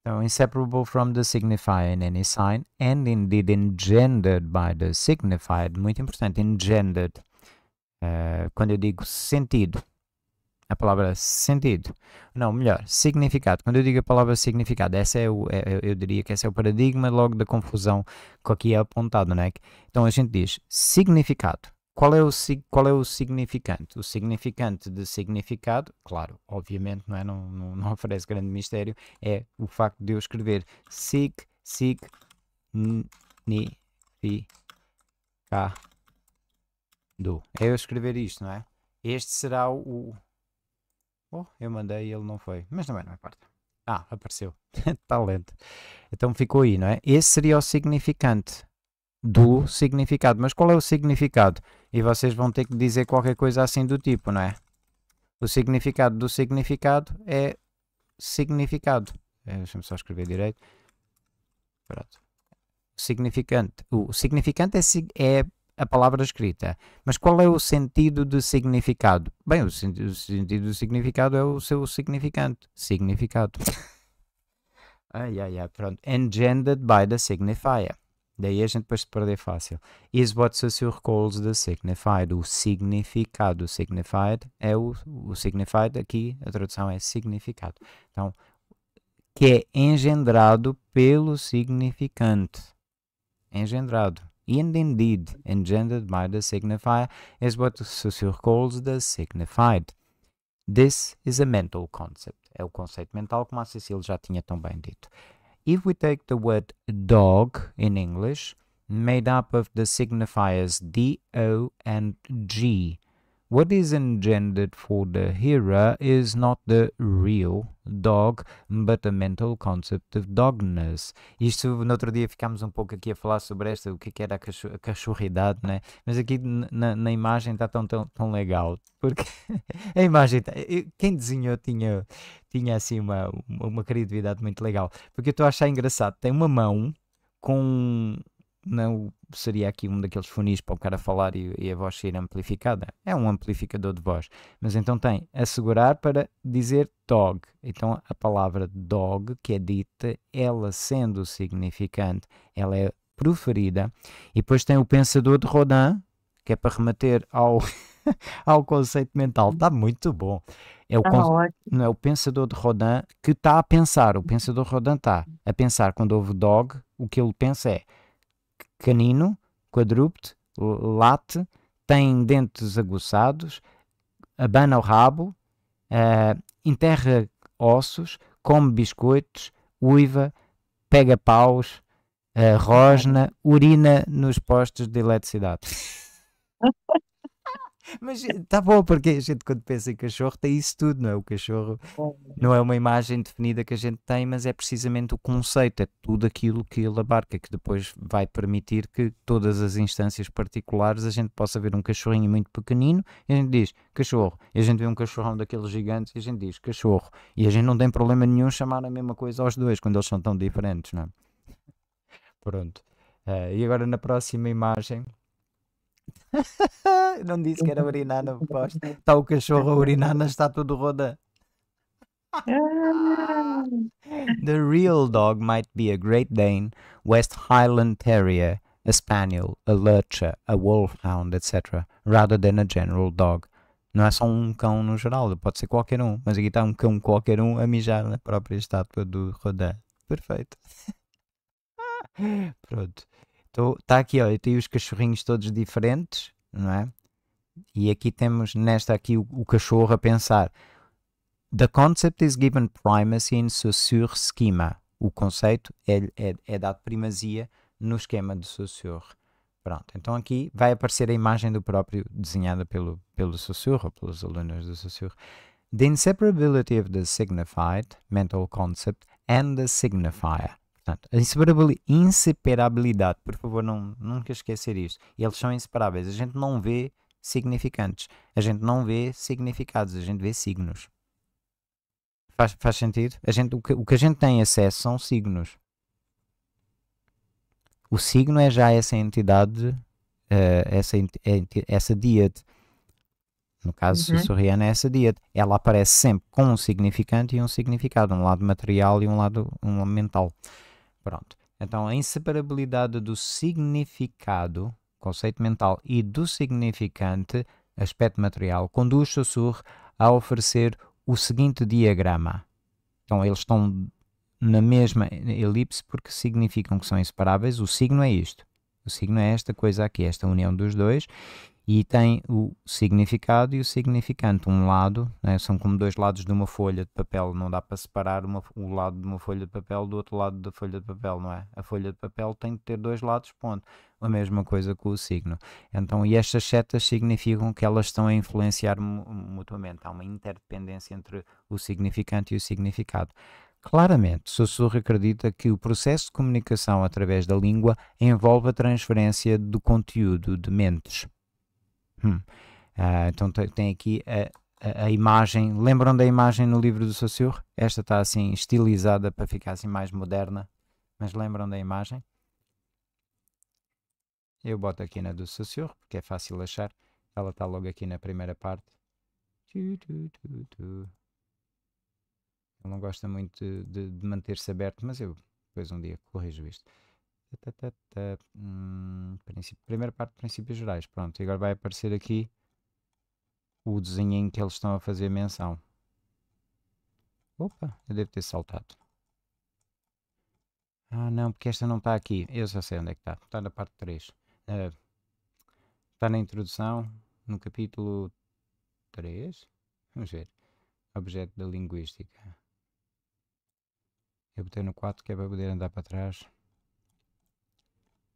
Então, inseparable from the signifier in any sign and indeed engendered by the signified. Muito importante, engendered. Uh, quando eu digo sentido, a palavra sentido. Não, melhor, significado. Quando eu digo a palavra significado, essa é o, é, eu diria que esse é o paradigma logo da confusão que aqui é apontado, né? Então a gente diz significado. Qual é, o, qual é o significante? O significante de significado, claro, obviamente não, é, não, não, não oferece grande mistério, é o facto de eu escrever sig, sig, significado. É eu escrever isto, não é? Este será o, Oh, eu mandei e ele não foi. Mas também não importa. Ah, apareceu. Talento. Então ficou aí, não é? Esse seria o significante do significado. Mas qual é o significado? E vocês vão ter que dizer qualquer coisa assim do tipo, não é? O significado do significado é significado. É, deixa-me só escrever direito. Pronto. O significante. O significante é, é a palavra escrita. Mas qual é o sentido de significado? Bem, o, sen o sentido de significado é o seu significante. Significado. ai, ai, ai, pronto. Engendered by the signifier. Daí a gente depois se perder fácil. Is what Saussure recalls the signified. O significado. O signified é o, o signified. Aqui a tradução é significado. Então, que é engendrado pelo significante. Engendrado. and indeed engendered by the signifier is what Saussure calls the signified. This is a mental concept, é o conceito mental como a Cecília já tinha bem dito. If we take the word dog in English, made up of the signifiers D, O and G, What is engendered for the hearer is not the real dog, but a mental concept of dogness. Isto, no outro dia, ficámos um pouco aqui a falar sobre esta, o que, é que era a, cachor a cachorridade, né? Mas aqui na, na imagem está tão, tão, tão legal, porque a imagem, tá, eu, quem desenhou tinha, tinha assim uma, uma criatividade muito legal, porque eu estou a achar engraçado, tem uma mão com não seria aqui um daqueles funis para o cara falar e, e, a voz ser amplificada. É um amplificador de voz. Mas então tem assegurar para dizer dog. Então a palavra dog que é dita, ela sendo significante, ela é proferida. E depois tem o pensador de Rodin, que é para remeter ao, ao conceito mental. Está muito bom. É o, tá não é o pensador de Rodin que está a pensar. O pensador Rodin está a pensar. Quando ouve dog, o que ele pensa é canino, quadrúpede, late, tem dentes aguçados, abana o rabo, uh, enterra ossos, come biscoitos, uiva, pega paus, uh, rosna, urina nos postos de eletricidade. Mas está eh, bom, porque a gente, quando pensa em cachorro, tem isso tudo, não é? O cachorro não é uma imagem definida que a gente tem, mas é precisamente o conceito, é tudo aquilo que ele abarca, que depois vai permitir que todas as instâncias particulares a gente possa ver um cachorrinho muito pequenino e a gente diz cachorro, e a gente vê um cachorrão daqueles gigantes e a gente diz cachorro, e a gente não tem problema nenhum chamar a mesma coisa aos dois quando eles são tão diferentes, não é? Pronto. Uh, e agora na próxima imagem. Não disse que era urinar na proposta. Está o cachorro a urinar na estátua do Roda. the real dog might be a Great Dane, West Highland Terrier, a Spaniel, a Lurcher, a Wolfhound, etc., rather than a general dog. Não é só um cão no geral, pode ser qualquer um, mas aqui está um cão qualquer um a mijar na própria estátua do Rodin. Perfeito. Pronto. Está tá aqui, ó, eu tenho os cachorrinhos todos diferentes, não é? E aqui temos nesta aqui o, o cachorro a pensar. The concept is given primacy in Saussure schema. O conceito é, é, é dado primazia no esquema de Saussure. Pronto, então aqui vai aparecer a imagem do próprio desenhada pelo, pelo Saussure, pelos alunos do Saussure. The inseparability of the signified mental concept and the signifier. Portanto, a inseparabilidade, por favor, não, nunca esquecer isto. Eles são inseparáveis. A gente não vê significantes. A gente não vê significados. A gente vê signos. Faz, faz sentido? A gente, o, que, o que a gente tem acesso são signos. O signo é já essa entidade, eh, essa, é essa diade. No caso uhum. sussurriana é essa diade. Ela aparece sempre com um significante e um significado, um lado material e um lado um lado mental. Pronto. Então, a inseparabilidade do significado, conceito mental, e do significante, aspecto material, conduz Saussure a oferecer o seguinte diagrama. Então, eles estão na mesma elipse porque significam que são inseparáveis. O signo é isto. O signo é esta coisa aqui, esta união dos dois e tem o significado e o significante. Um lado, né, são como dois lados de uma folha de papel, não dá para separar uma, o lado de uma folha de papel do outro lado da folha de papel, não é? A folha de papel tem de ter dois lados, ponto. A mesma coisa com o signo. Então, e estas setas significam que elas estão a influenciar mutuamente. Há uma interdependência entre o significante e o significado. Claramente, Sussurro acredita que o processo de comunicação através da língua envolve a transferência do conteúdo de mentes Hum. Uh, então tem aqui a, a, a, imagem. Lembram da imagem no livro do Saussure? Esta está assim estilizada para ficar assim mais moderna. Mas lembram da imagem? Eu boto aqui na do Saussure, porque é fácil achar. Ela está logo aqui na primeira parte. Ele não gosta muito de, de manter-se aberto, mas eu depois um dia corrijo isto. Hum, primeira parte de princípios gerais. Pronto, e agora vai aparecer aqui o desenho em que eles estão a fazer menção. Opa, eu devo ter saltado. Ah não, porque esta não está aqui. Eu já sei onde é que está. Está na parte 3. Uh, eh, está na introdução, no capítulo 3. Vamos ver. Objeto da linguística. Eu botei no 4 que é para poder andar para trás.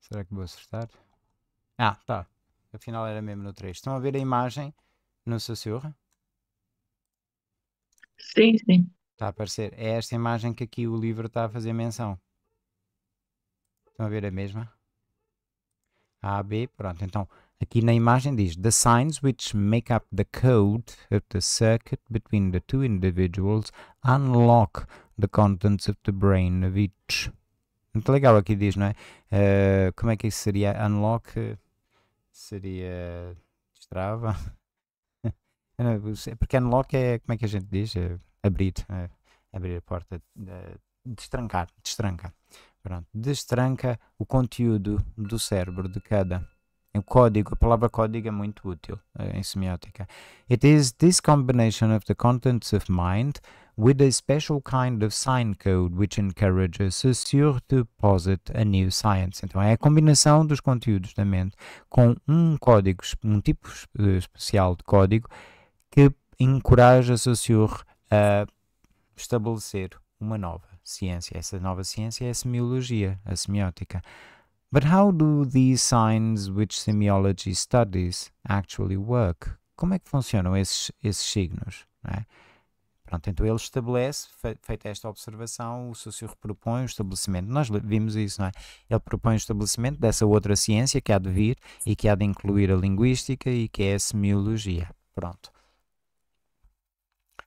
Será que vou acertar? Ah, tá. Afinal era mesmo no 3. Estão a ver a imagem no Sussurra? Sim, sim. Está a aparecer. É esta imagem que aqui o livro está a fazer menção. Estão a ver a mesma? A, B, pronto. Então, aqui na imagem diz The signs which make up the code of the circuit between the two individuals unlock the contents of the brain of each. Muito legal aqui diz, não é? Uh, como é que isso seria? Unlock seria destrava? Porque unlock é, como é que a gente diz? É abrir, é abrir a porta, é destrancar, destranca. Pronto, destranca o conteúdo do cérebro de cada. O código, a palavra código é muito útil eh, em semiótica. It is this combination of the contents of mind with a special kind of sign code which encourages Saussure to posit a new science. Então é a combinação dos conteúdos da mente com um código, um tipo eh, especial de código que encoraja Saussure a estabelecer uma nova ciência. Essa nova ciência é a semiologia, a semiótica. But how do these signs which semiology studies actually work? Como é que funcionam esses, esses signos? Não é? Pronto, então ele estabelece, feita esta observação, o sócio propõe o estabelecimento. Nós vimos isso, não é? Ele propõe o estabelecimento dessa outra ciência que há de vir e que há de incluir a linguística e que é a semiologia. Pronto.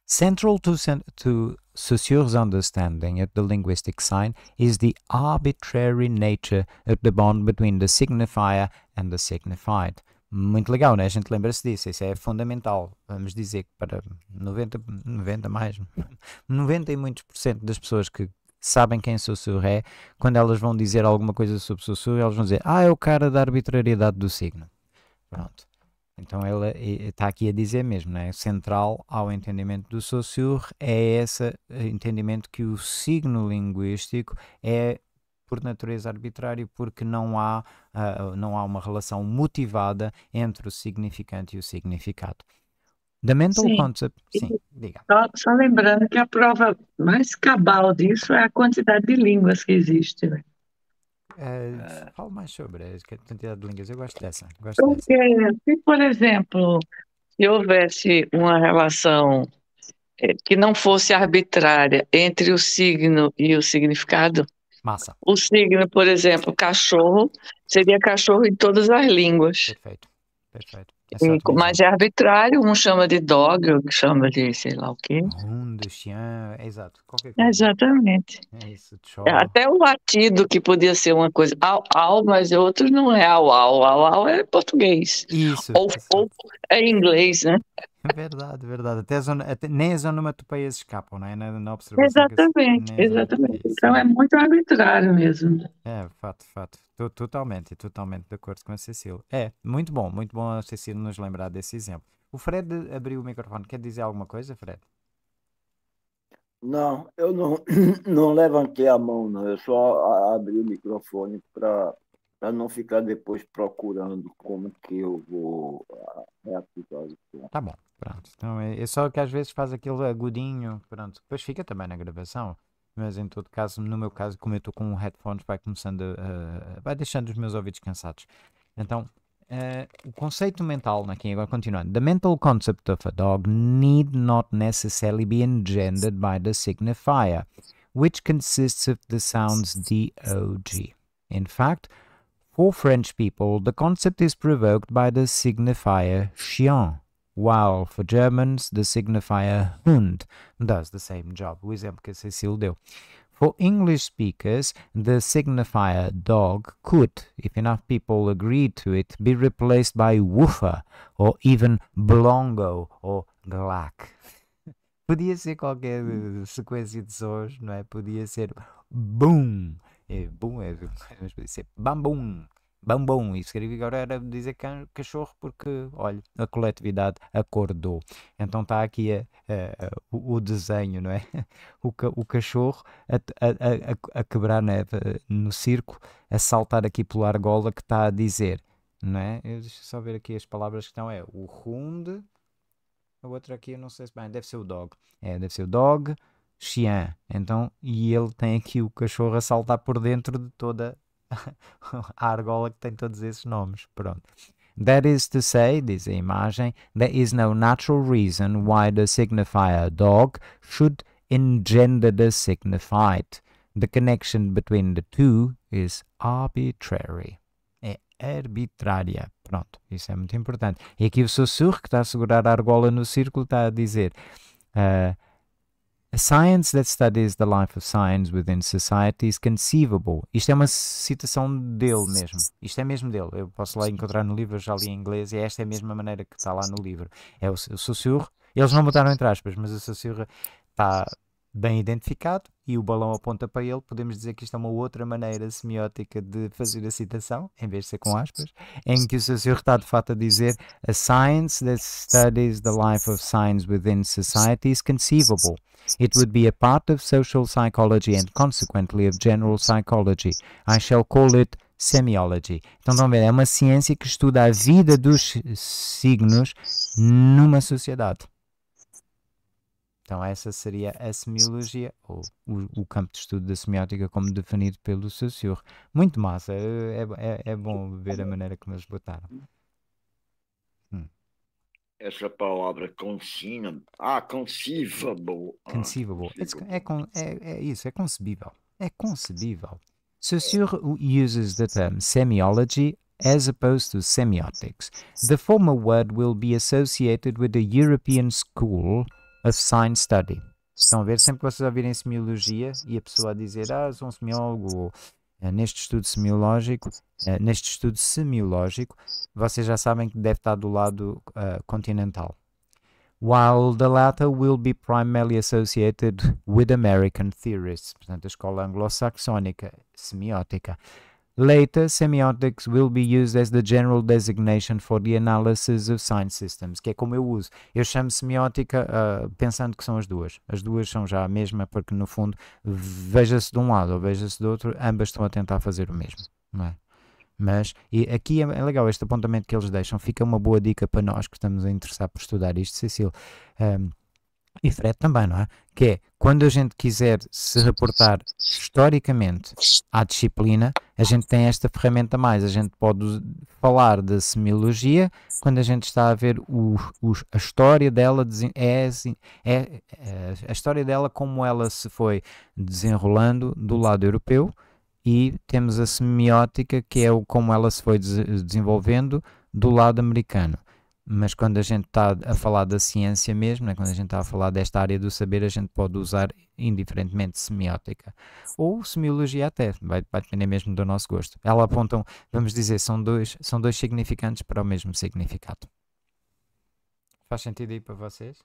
Central to, to Saussure's understanding of the linguistic sign is the arbitrary nature of the bond between the signifier and the signified. Muito legal, né? A gente lembra-se disso, isso é fundamental. Vamos dizer que para 90, 90 mais, 90 e muitos por cento das pessoas que sabem quem Sussur é, quando elas vão dizer alguma coisa sobre Sussur, elas vão dizer, ah, é o cara da arbitrariedade do signo. Pronto. Então ele está aqui a dizer mesmo, né? central ao entendimento do Saussure é esse eh, entendimento que o signo linguístico é por natureza arbitrário porque não há, uh, não há uma relação motivada entre o significante e o significado. Da mental sim. concept, sim, diga. Só, só, lembrando que a prova mais cabal disso é a quantidade de línguas que existe, né? Uh, fala mais sobre a quantidade de línguas, eu gosto dessa. Gosto Porque, então, dessa. É, se por exemplo, se houvesse uma relação eh, que não fosse arbitrária entre o signo e o significado, Massa. signo, por exemplo, cachorro, seria cachorro em todas as línguas. Perfeito, perfeito. E, mas é arbitrário, um chama de dog, outro chama de sei lá o quê. Mundo, chien, exato. Exatamente. É isso, é, Até o latido, que podia ser uma coisa au, au mas outro não é au, au, au, au é português. Isso. Ou, isso. ou é inglês, né? É verdade, verdade. Até, a zona, até nem a zonomatopeia se escapam, não é? Na, na observação. Exatamente, se, exatamente. Então é muito arbitrário mesmo. É, fato, fato. Tô, totalmente, totalmente de acordo com a Cecília. É, muito bom, muito bom a Cecília nos lembrar desse exemplo. O Fred abriu o microfone. Quer dizer alguma coisa, Fred? Não, eu não, não levantei a mão, não. Eu só abri o microfone para para não ficar depois procurando como que eu vou ah, reativar isso. Tá bom. Pronto, então é, é só que às vezes faz aquele agudinho, pronto, depois fica também na gravação. Mas em todo caso, no meu caso, como eu estou com um headphones, vai começando a, uh, eh, vai deixando os meus ouvidos cansados. Então, uh, o conceito mental, né, aqui agora continuando. The mental concept of a dog need not necessarily be engendered by the signifier, which consists of the sounds d o g In fact, for French people, the concept is provoked by the signifier chien. while for Germans the signifier Hund does the same job, o exemplo que Cecil deu. For English speakers, the signifier dog could, if enough people agreed to it, be replaced by woofer or even blongo or glack. Podia ser qualquer sequência de sons, não é? Podia ser boom, é, boom é, mas podia ser bam boom, Bambum, escrevi agora era dizer cachorro porque, olha, a coletividade acordou. Então está aqui a, a, a, o desenho, não é? O, ca, o cachorro a, quebrar neve eh, no circo, a saltar aqui pelo argola que está a dizer, não é? Eu, deixa só ver aqui as palavras que estão, é o hund, a outra aqui eu não sei se bem, deve ser o dog, é, deve ser o dog, chien, então, e ele tem aqui o cachorro a saltar por dentro de toda a argola que tem todos esses nomes. Pronto. That is to say, diz a imagem, there is no natural reason why the signifier dog should engender the signified. The connection between the two is arbitrary. É arbitrária. Pronto, isso é muito importante. E aqui o sussurro que está a segurar a argola no círculo está a dizer. Uh, a science that studies the life of science within society is conceivable. Isto é uma citação dele mesmo. Isto é mesmo dele. Eu posso lá encontrar no livro, já li em inglês, e esta é a mesma maneira que está lá no livro. É o, o sussurro. Eles não botaram entre aspas, mas o sussurro está bem identificado e o balão aponta para ele, podemos dizer que isto é uma outra maneira semiótica de fazer a citação, em vez de ser com aspas, em que o Saussure está de fato a dizer a science that studies the life of science within society is conceivable. It would be a part of social psychology and consequently of general psychology. I shall call it semiology. Então estão a ver, é uma ciência que estuda a vida dos signos numa sociedade. Então, essa seria a semiologia, ou o, o, campo de estudo da semiótica, como definido pelo Saussure. Muito massa, é, é, é, é bom ver a maneira como eles botaram. Hum. Essa palavra consina, ah, conceivable. Ah, conceivable, é, é, é, é isso, é concebível. É concebível. É. Saussure uses the term semiology as opposed to semiotics. The former word will be associated with the European school sign study. Estão a ver? Sempre que vocês ouvirem semiologia e a pessoa a dizer, ah, sou um semiólogo, ou eh, neste estudo semiológico, eh, neste estudo semiológico, vocês já sabem que deve estar do lado uh, continental. While the latter will be primarily associated with American theorists, portanto, a escola anglo-saxónica semiótica. Later, semiotics will be used as the general designation for the analysis of sign systems, que é como eu uso. Eu chamo semiótica uh, pensando que são as duas. As duas são já a mesma, porque no fundo, veja-se de um lado ou veja-se do outro, ambas estão a tentar fazer o mesmo. Não é? Mas e aqui é, é legal este apontamento que eles deixam, fica uma boa dica para nós que estamos a interessar por estudar isto, Cecil. Um, e Fred também, não é? Que é quando a gente quiser se reportar historicamente à disciplina, a gente tem esta ferramenta mais. A gente pode falar da semiologia quando a gente está a ver o, o, a história dela é, assim, é, é, a história dela como ela se foi desenrolando do lado europeu e temos a semiótica que é o como ela se foi des desenvolvendo do lado americano mas quando a gente está a falar da ciência mesmo, né, quando a gente está a falar desta área do saber, a gente pode usar indiferentemente semiótica ou semiologia até, vai, vai depender mesmo do nosso gosto. Ela apontam, vamos dizer, são dois, são dois significantes para o mesmo significado. Faz sentido aí para vocês?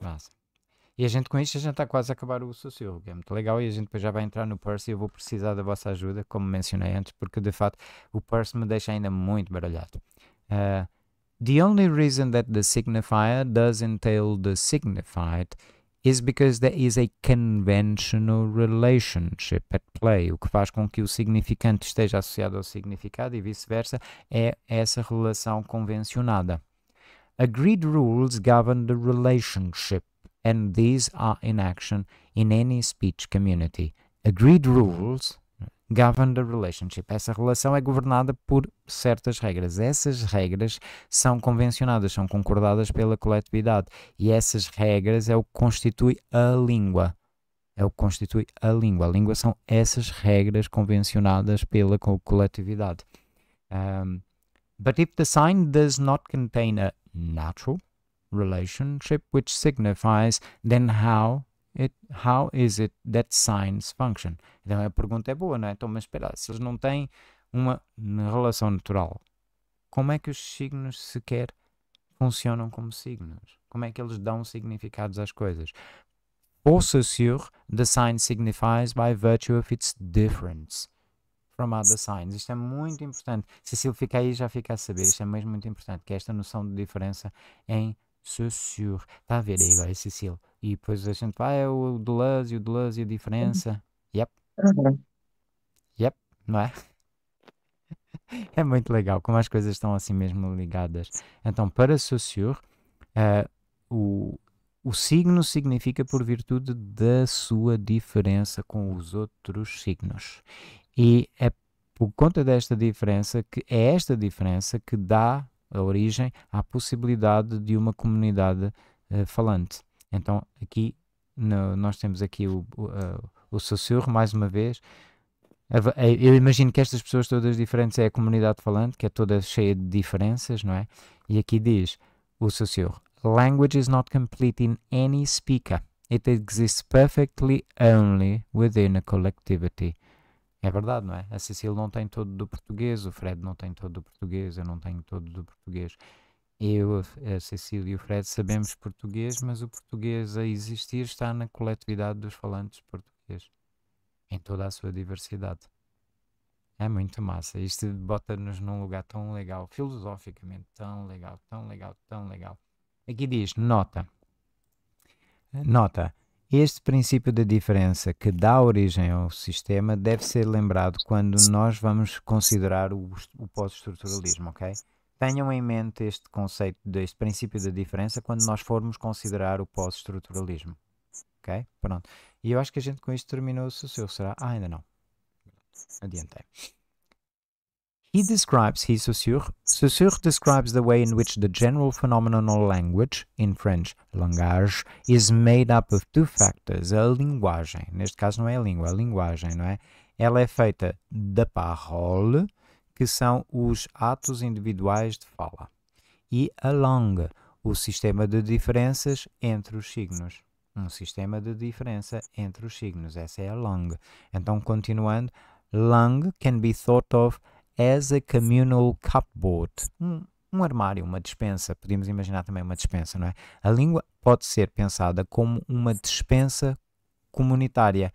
Massa. E a gente com isto a gente está quase a acabar o sociólogo, é muito legal e a gente depois já vai entrar no e eu vou precisar da vossa ajuda, como mencionei antes, porque de fato o Purse me deixa ainda muito baralhado. Uh, the only reason that the signifier does entail the signified is because there is a conventional relationship at play. O que faz com que o significante esteja associado ao significado e vice-versa é essa relação convencionada. Agreed rules govern the relationship, and these are in action in any speech community. Agreed rules govern the relationship. Essa relação é governada por certas regras. Essas regras são convencionadas, são concordadas pela coletividade. E essas regras é o que constitui a língua. É o que constitui a língua. A língua são essas regras convencionadas pela coletividade. Um, but if the sign does not contain a natural relationship which signifies, then how It, how is it that signs function? Então a pergunta é boa, não é? Então, mas espera, se eles não têm uma relação natural, como é que os signos sequer funcionam como signos? Como é que eles dão significados às coisas? Pour Saussure, the sign signifies by virtue of its difference from other signs. Isto é muito importante. Cecil, fica aí já fica a saber. Isto é mesmo muito importante, que é esta noção de diferença em Saussure. Está a ver aí agora, Cecília? E depois a gente vai, ah, é o Deleuze, o Deleuze e a diferença. Yep. Uhum. Yep, não é? é muito legal como as coisas estão assim mesmo ligadas. Então, para Saussure, uh, o, o signo significa por virtude da sua diferença com os outros signos. E é por conta desta diferença que é esta diferença que dá a origem à possibilidade de uma comunidade uh, falante. Então aqui no, nós temos aqui o, o, eh, o sussurro, mais uma vez. Eh, eu imagino que estas pessoas todas diferentes é a comunidade falante, que é toda cheia de diferenças, não é? E aqui diz o sussurro: Language is not complete in any speaker. It exists perfectly only within a collectivity. É verdade, não é? A Cecília não tem todo do português, o Fred não tem todo do português, eu não tenho todo do português. Eu, a Cecília e o Fred sabemos português, mas o português a existir está na coletividade dos falantes português, em toda a sua diversidade. É muito massa. Isto bota-nos num lugar tão legal, filosoficamente tão legal, tão legal, tão legal. Aqui diz: nota. Nota. Este princípio da diferença que dá origem ao sistema deve ser lembrado quando nós vamos considerar o, o pós-estruturalismo, ok? Tenham em mente este conceito, este princípio da diferença quando nós formos considerar o pós-estruturalismo. Ok? Pronto. E eu acho que a gente com isto terminou o seu, será? Ah, ainda não. Adiantei. He describes, he Saussure, Saussure describes the way in which the general phenomenal language, in French, langage, is made up of two factors. A linguagem, neste caso não é a língua, a linguagem, não é? Ela é feita da parole, que são os atos individuais de fala, e a longa o sistema de diferenças entre os signos. Um sistema de diferença entre os signos, essa é a long. Então, continuando, lung can be thought of as a communal cupboard. Um, um armário, uma dispensa, podemos imaginar também uma dispensa, não é? A língua pode ser pensada como uma dispensa comunitária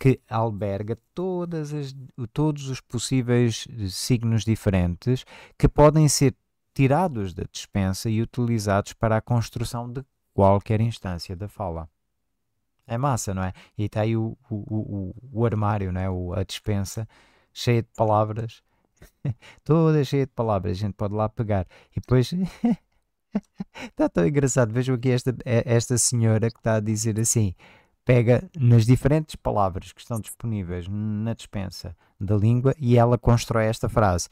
que alberga todas as, todos os possíveis eh, signos diferentes que podem ser tirados da dispensa e utilizados para a construção de qualquer instância da fala. É massa, não é? E está aí o, o, o, o armário, não é? O, a dispensa cheia de palavras, toda cheia de palavras, a gente pode lá pegar. E depois está tão engraçado. Vejam aqui esta, eh, esta senhora que está a dizer assim: pega nas diferentes palavras que estão disponíveis na dispensa da língua e ela constrói esta frase.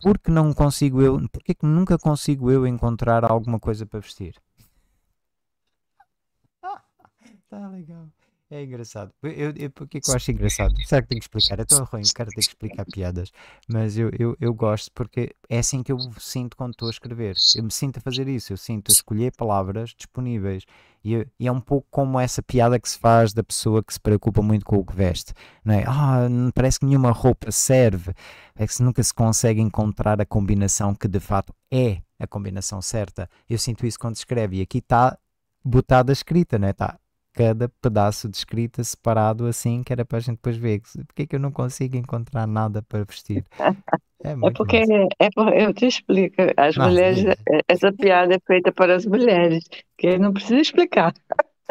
Porque não consigo eu, porque que nunca consigo eu encontrar alguma coisa para vestir? Está legal. É engraçado. Eu, eu, porque é que eu acho engraçado? Será que tenho que explicar? É tão ruim, o cara tem que explicar piadas. Mas eu, eu, eu gosto porque é assim que eu sinto quando estou a escrever. Eu me sinto a fazer isso. Eu sinto a escolher palavras disponíveis e, e, é um pouco como essa piada que se faz da pessoa que se preocupa muito com o que veste, não é? Ah, parece que nenhuma roupa serve, é que nunca se consegue encontrar a combinação que de fato é a combinação certa. Eu sinto isso quando escreve. e aqui está botada a escrita, não é? Está cada pedaço de escrita separado assim, que era para a gente depois ver. Porquê é que eu não consigo encontrar nada para vestir? É, é porque é, eu te explico, as mulheres, é. essa piada é feita para as mulheres, que não precisa explicar.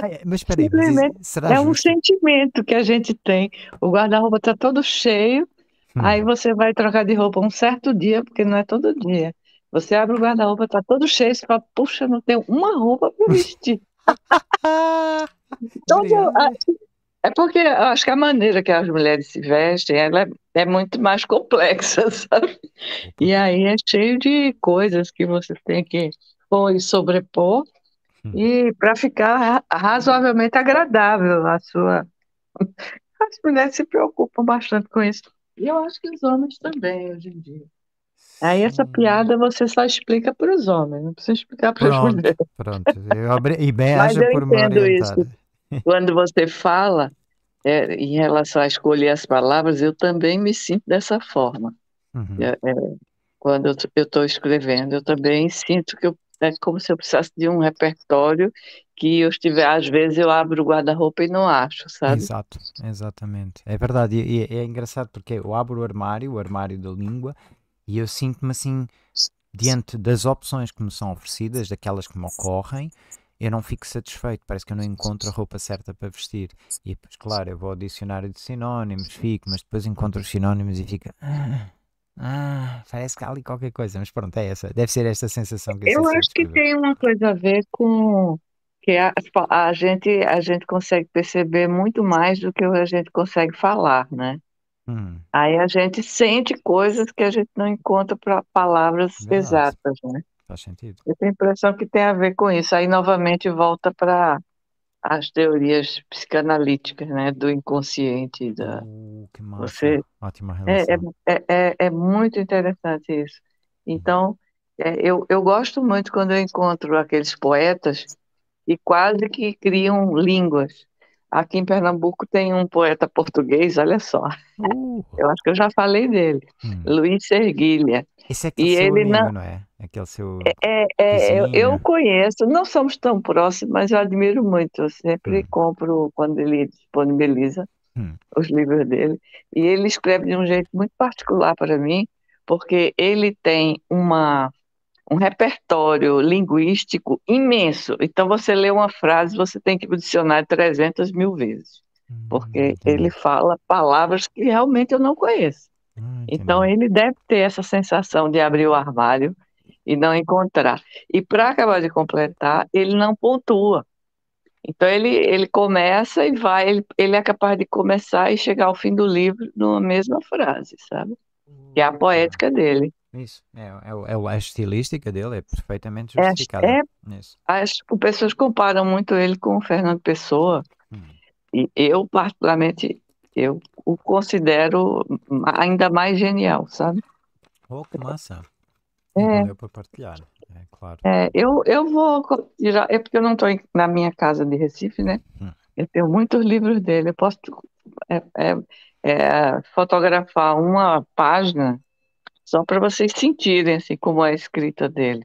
Ah, é, mas peraí, Simplesmente mas é justo? um sentimento que a gente tem. O guarda-roupa está todo cheio, hum. aí uhum. você vai trocar de roupa um certo dia, porque não é todo dia. Você abre o guarda-roupa, está todo cheio, você fala, puxa, não tem uma roupa para vestir. todo, então, é porque eu acho que a maneira que as mulheres se vestem ela é, é, muito mais complexa, sabe? E uhum. aí é cheio de coisas que você tem que pôr e sobrepor hum. e uhum. para ficar razoavelmente agradável a sua. As mulheres se preocupam bastante com isso. E eu acho que os homens também hoje em dia. Aí essa piada você só explica para os homens, não precisa explicar para as mulheres. Pronto, eu abri... e bem Mas haja por Isso quando você fala é, em relação a escolher as palavras, eu também me sinto dessa forma. Uhum. É, é, quando eu estou escrevendo, eu também sinto que eu, é como se eu precisasse de um repertório que eu estiver, às vezes eu abro o guarda-roupa e não acho, sabe? Exato, exatamente. É verdade, e, e, é, é engraçado porque eu abro o armário, o armário da língua, e eu sinto-me assim, diante das opções que me são oferecidas, daquelas que me ocorrem, eu não fico satisfeito, parece que eu não encontro a roupa certa para vestir. E depois, claro, eu vou ao dicionário de sinónimos, fico, mas depois encontro os sinónimos e fica. Ah, ah, parece que há ali qualquer coisa, mas pronto, é essa. Deve ser esta sensação que Eu acho que tem uma coisa a ver com que a, tipo, a, gente, a gente consegue perceber muito mais do que a gente consegue falar, né? Hum. Aí a gente sente coisas que a gente não encontra para palavras Verdade. exatas, né? Faz sentido. Eu tenho a impressão que tem a ver com isso. Aí, novamente, volta para as teorias psicanalíticas, né? Do inconsciente. Da... Uh, que massa. Você... Ótima é, é, relação. É, é, é, é muito interessante isso. Então, uhum. eu, eu gosto muito quando eu encontro aqueles poetas que quase que criam línguas Aqui em Pernambuco tem um poeta português, olha só. Uh. Eu acho que eu já falei dele. Hum. Luiz Serguilha. Esse é e é seu ele menino, não... não é? Aquele é é seu. É, é eu, eu, conheço, não somos tão próximos, mas eu admiro muito. Eu sempre hum. compro quando ele disponibiliza hum. os livros dele. E ele escreve de um jeito muito particular para mim, porque ele tem uma um repertório linguístico imenso. Então, você lê uma frase, você tem que ir para o dicionário 300 mil vezes, hum, porque entendi. ele fala palavras que realmente eu não conheço. Hum, então, ele deve ter essa sensação de abrir o armário e não encontrar. E para acabar de completar, ele não pontua. Então, ele, ele começa e vai, ele, ele é capaz de começar e chegar ao fim do livro numa mesma frase, sabe? Que é a hum. poética dele. Isso, é, é, é a estilística dele é perfeitamente é, justificada. É, acho que pessoas comparam muito ele com o Fernando Pessoa. Hum. E eu, particularmente, eu o considero ainda mais genial, sabe? Oh, que massa! É, Valeu para partilhar, é claro. É, eu, eu vou. Já, é porque eu não estou na minha casa de Recife, né? Hum. Eu tenho muitos livros dele. Eu posso é, é, é fotografar uma página só para vocês sentirem assim, como é a escrita dele.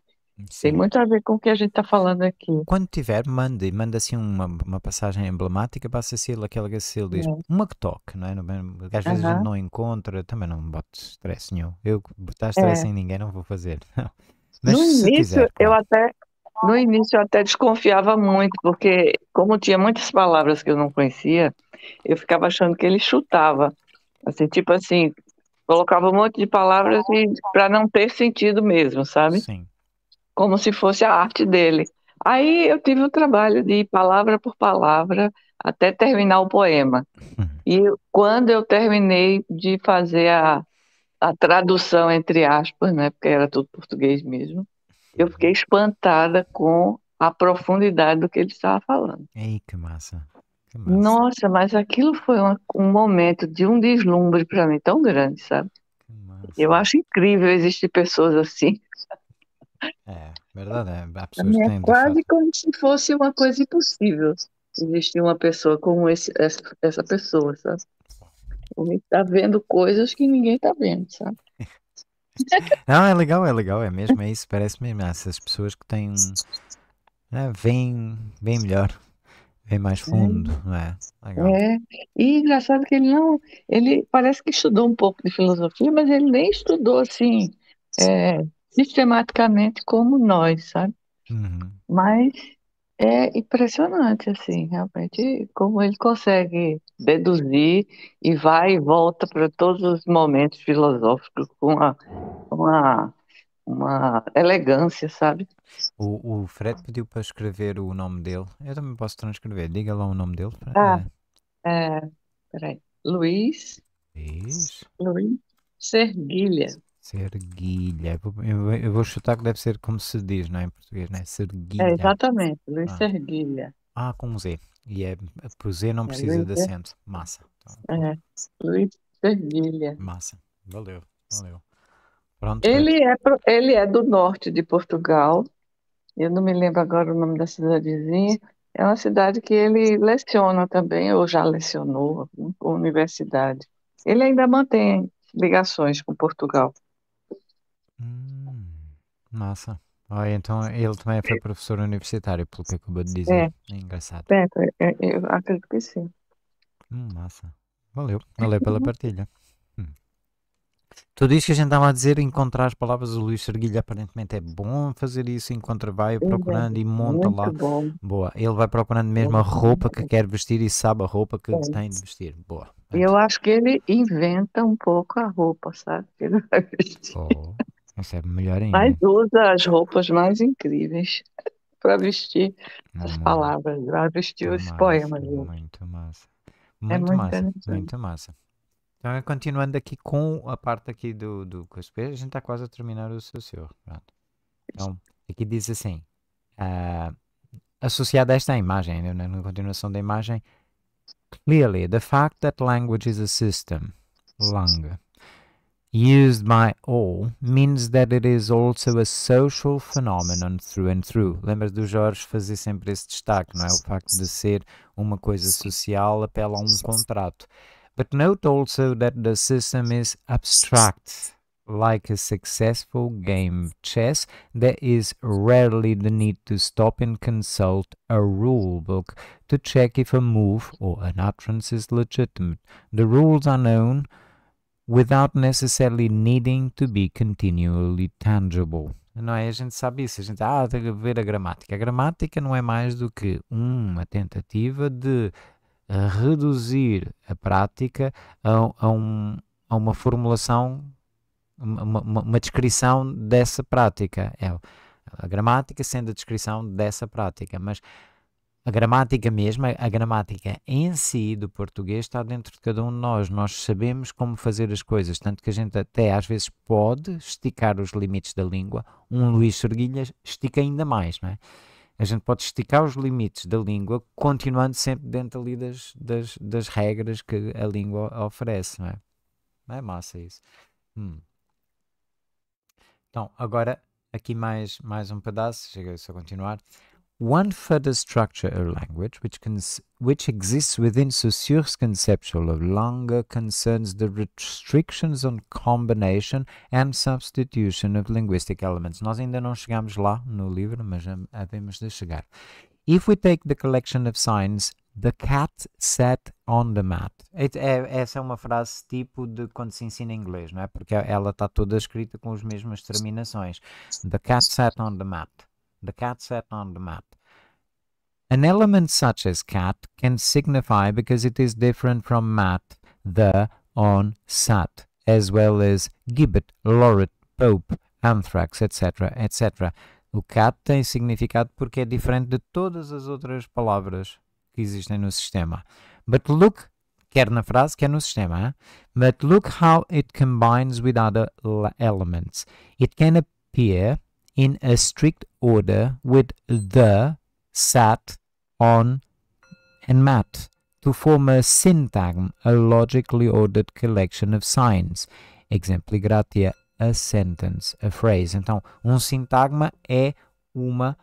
Sim. Tem muito a ver com o que a gente está falando aqui. Quando tiver, mande, manda assim uma, uma passagem emblemática para a assim, Cecília, aquela que a Cecília diz, é. uma que toque, não é? Às vezes uh -huh. a gente não encontra, também não boto stress nenhum. Eu botar é. stress é. em ninguém não vou fazer. Mas, no início quiser, eu até no início eu até desconfiava muito, porque como tinha muitas palavras que eu não conhecia, eu ficava achando que ele chutava. Assim, tipo assim, colocava um monte de palavras assim, para não ter sentido mesmo, sabe? Sim. Como se fosse a arte dele. Aí eu tive o trabalho de ir palavra por palavra até terminar o poema. E quando eu terminei de fazer a, a tradução, entre aspas, né, porque era tudo português mesmo, eu fiquei espantada com a profundidade do que ele estava falando. Ei, que massa. Nossa, mas aquilo foi uma, um momento de um deslumbre para mim tão grande, sabe? Eu acho incrível existir pessoas assim. É, verdade, é É quase como se fosse uma coisa impossível existir uma pessoa como esse, essa, essa pessoa, sabe? A gente tá vendo coisas que ninguém está vendo, sabe? Não, é legal, é legal, é mesmo, é isso, parece mesmo. essas pessoas que têm. Né, vem veem, melhor, Vem mais fundo, né? Legal. É. E engraçado que ele não, ele parece que estudou um pouco de filosofia, mas ele nem estudou assim é, sistematicamente como nós, sabe? Uhum. Mas é impressionante, assim, realmente, como ele consegue deduzir e vai e volta para todos os momentos filosóficos com uma, uma uma elegância, sabe? O, o Fred pediu para escrever o nome dele. Eu também posso transcrever. Diga lá o nome dele. Ah, é. é, peraí. Luiz. Luiz. Luiz Serguilha. Serguilha. Eu, eu, vou chutar que deve ser como se diz, não é? Em português, não é? é Serguilha. É, exatamente. Luiz ah. Serguilha. Ah, com Z. E é, por Z não é, precisa é, de acento. Massa. Então, é, Luiz Serguilha. Massa. Valeu, valeu. Pronto. Ele é, ele é do norte de Portugal. Eu não me lembro agora o nome da cidadezinha. É uma cidade que ele leciona também, ou já lecionou, com universidade. Ele ainda mantém ligações com Portugal. Hum, massa. então ele também foi professor universitário, pelo que acabou de dizer. É. é engraçado. É, é, é, eu acredito que sim. Hum, massa. Valeu, valeu pela partilha. Tudo isso que a gente estava a dizer, encontrar as palavras do Luís Serguilha, aparentemente é bom fazer isso, encontra, vai procurando e monta Muito lá. Bom. Boa. Ele vai procurando mesmo a roupa que quer vestir e sabe a roupa que tem de vestir. Boa. Eu acho que ele inventa um pouco a roupa, sabe? Que ele vai vestir. Oh, é melhor ainda. Mas usa as roupas mais incríveis para vestir Não, as é palavras, para vestir os massa, poemas. Muito massa. É muito é massa. Muito massa. Então, é, continuando aqui com a parte aqui do, do a gente está quase a terminar o seu senhor. Pronto. Então, aqui diz assim, uh, associada a esta imagem, né, na, continuação da imagem, clearly, the fact that language is a system, lang, used by all, means that it is also a social phenomenon through and through. Lembras do Jorge fazer sempre esse destaque, não é? O facto de ser uma coisa social apela a um contrato. But note also that the system is abstract. Like a successful game of chess, there is rarely the need to stop and consult a rule book to check if a move or an utterance is legitimate. The rules are known without necessarily needing to be continually tangible. Não é? A gente sabe isso. A gente, ah, tem que ver a gramática. A gramática não é mais do que uma tentativa de a reduzir a prática a, a, um, a uma formulação, uma, uma, uma, descrição dessa prática. É, a gramática sendo a descrição dessa prática, mas a gramática mesma, a gramática em si do português está dentro de cada um de nós. Nós sabemos como fazer as coisas, tanto que a gente até às vezes pode esticar os limites da língua. Um Luís Serguilhas estica ainda mais, não é? a gente pode esticar os limites da língua, continuando sempre dentro ali das, das, das regras que a língua oferece, não é? Não é massa isso. Hum. Então, agora, aqui mais, mais um pedaço, chega só a continuar. One further structure of language, which, which exists within Saussure's conceptual of langue, concerns the restrictions on combination and substitution of linguistic elements. Nós ainda não chegamos lá no livro, mas havemos de chegar. If we take the collection of signs, the cat sat on the mat. É, é, essa é uma frase tipo de quando se ensina inglês, não é? Porque ela está toda escrita com as mesmas terminações. The cat sat on the mat. The cat sat on the mat. An element such as cat can signify because it is different from mat, the, on, sat, as well as gibbet, lauret, pope, anthrax, etc., etc. O cat tem significado porque é diferente de todas as outras palavras que existem no sistema. But look, quer na frase, quer no sistema. But look how it combines with other elements. It can appear in a strict order with the, sat, on, and mat to form a syntagm, a logically ordered collection of signs. Exemplo gratia, a sentence, a phrase. Então, um sintagma é uma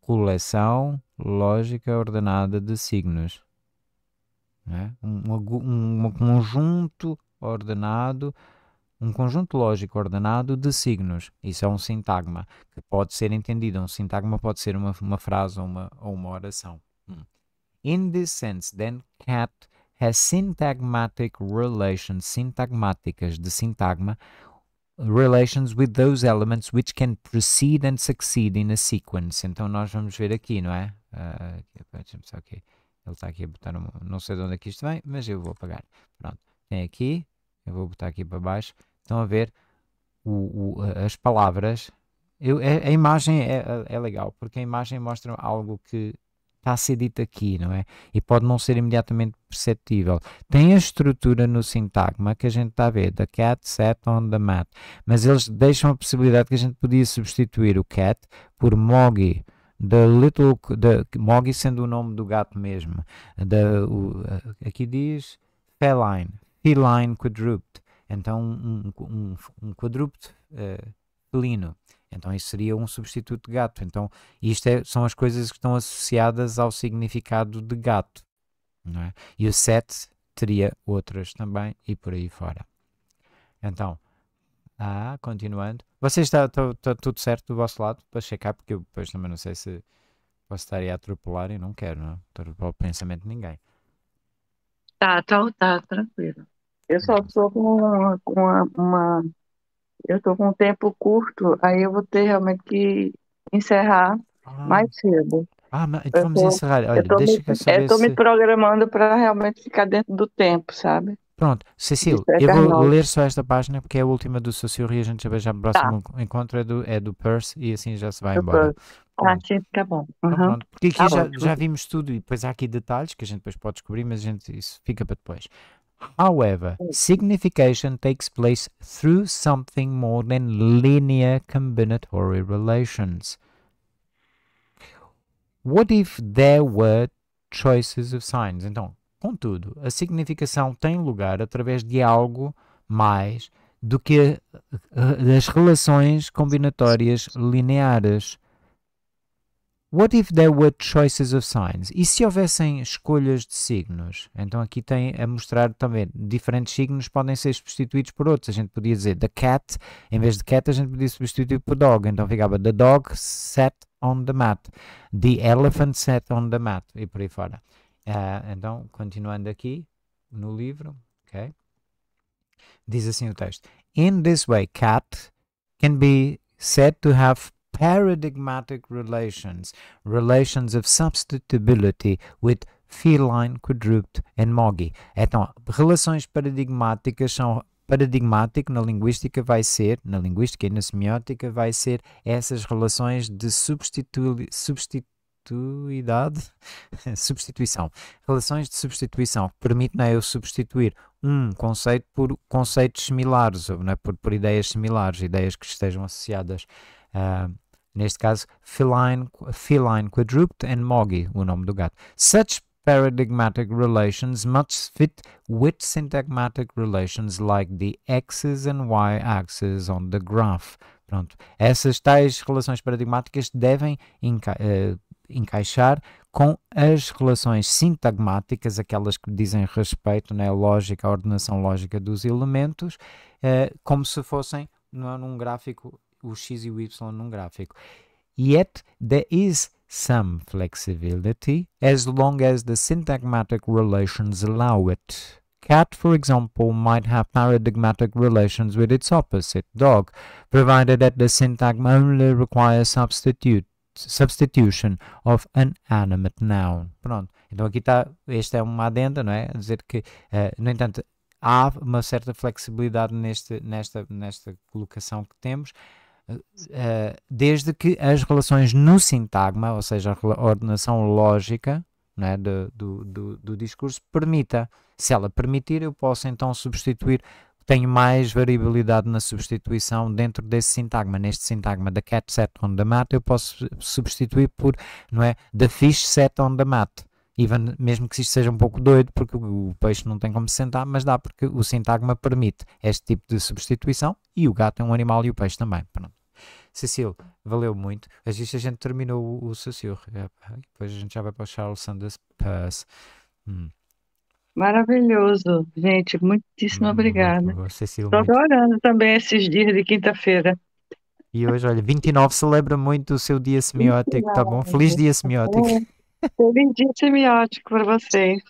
coleção lógica ordenada de signos. Né? Um, um, um conjunto ordenado um conjunto lógico ordenado de signos. Isso é um sintagma, que pode ser entendido. Um sintagma pode ser uma, uma frase ou uma, ou uma oração. Hum. In this sense, then, cat has syntagmatic relations, sintagmáticas de sintagma, relations with those elements which can precede and succeed in a sequence. Então nós vamos ver aqui, não é? Uh, Ele está aqui a botar, um, não sei de onde é que isto vem, mas eu vou apagar. Pronto, tem aqui, eu vou botar aqui para baixo. Estão a ver o, o, as palavras. Eu, a, a, imagem é, é, é legal, porque a imagem mostra algo que está a ser dito aqui, não é? E pode não ser imediatamente perceptível. Tem a estrutura no sintagma que a gente está a ver, the cat sat on the mat, mas eles deixam a possibilidade que a gente podia substituir o cat por Moggy, the little, the, Moggy sendo o nome do gato mesmo, the, o, aqui diz feline, feline quadruped, então um, um, um quadrúpede uh, felino. Então isso seria um substituto de gato. Então isto é, são as coisas que estão associadas ao significado de gato. É? E o set teria outras também e por aí fora. Então, ah, continuando. Vocês está, está, está tudo certo do vosso lado para checar, porque eu depois também não sei se posso estar aí a atropelar e não quero, não é? Atropelar o pensamento de ninguém. Tá, tá, tá, tranquilo. Eu só estou com uma, uma, uma- Eu estou com um tempo curto, aí eu vou ter realmente que encerrar Ah, mais cedo. ah, mas então vamos encerrar. Olha, deixa que eu eu estou tô me programando para realmente ficar dentro do tempo, sabe? Pronto, Cecil, é eu vou ler só esta página porque é a última do Socioria. A gente já vai já no Tá, próximo encontro, é do, é do Percy e assim já se vai embora. Tá, Pronto. sim, tá bom. Uhum. pronto, porque Tá aqui já, já vimos tudo e depois há aqui detalhes que a gente depois pode descobrir, mas a gente, isso fica para depois. However, hum. signification takes place through something more than linear combinatory relations. What if there were choices of signs? Então, contudo, a significação tem lugar através de algo mais do que eh, eh, as relações combinatórias lineares. What if there were choices of signs? E se houvessem escolhas de signos? Então aqui tem a mostrar também diferentes signos podem ser substituídos por outros. A gente podia dizer the cat, em vez de cat, a gente podia substituir por dog. Então ficava the dog sat on the mat, the elephant sat on the mat e por aí fora. Uh, então, continuando aqui no livro, diz assim o texto: In this way, cat can be said to have paradigmatic relations, relations of substitutability with feline, quadruped and moggy. Então, relações paradigmáticas são paradigmático na linguística vai ser, na linguística e na semiótica vai ser essas relações de substitu substituidade, substituição, relações de substituição permitem eu substituir um conceito por conceitos similares, ou, né, por, por ideias similares, ideias que estejam associadas ah, neste caso feline, feline quadruped and moggy, o nome do gato. Such paradigmatic relations must fit with syntagmatic relations like the x's and y axes on the graph. Pronto, essas tais relações paradigmáticas devem enca uh, encaixar com as relações sintagmáticas, aquelas que dizem respeito né, à lógica, à ordenação lógica dos elementos, uh, como se fossem é, num gráfico o x e o y num gráfico. Yet there is some flexibility as long as the syntagmatic relations allow it. Cat, for example, might have paradigmatic relations with its opposite, dog, provided that the syntagm only requires substitute, substitution of an animate noun. Pronto. Então aqui está, esta é uma adenda, não é? dizer que, uh, no entanto, há uma certa flexibilidade neste, nesta, nesta colocação que temos, eh, desde que as relações no sintagma, ou seja, a ordenação lógica né, do, do, do, do discurso, permita. Se ela permitir, eu posso então substituir tenho mais variabilidade na substituição dentro desse sintagma. Neste sintagma, the cat set on the mat, eu posso substituir por, não é, the fish set on the mat. Even, mesmo que isto seja um pouco doido, porque o peixe não tem como se sentar, mas dá porque o sintagma permite este tipo de substituição e o gato é um animal e o peixe também. Pronto. Cecil, valeu muito. Mas a gente terminou o, o é, Depois a gente já vai para o Charles Sanders Pass. Hum. Maravilhoso, gente. Muitíssimo obrigada. Estou adorando também esses dias de quinta-feira. E hoje, olha, 29 celebra muito o seu dia semiótico, tá bom? Feliz dia semiótico. É, feliz dia semiótico para vocês.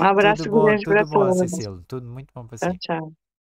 Um abraço grande para todos. Tudo bom, Tudo muito bom para você. Tchau, tchau.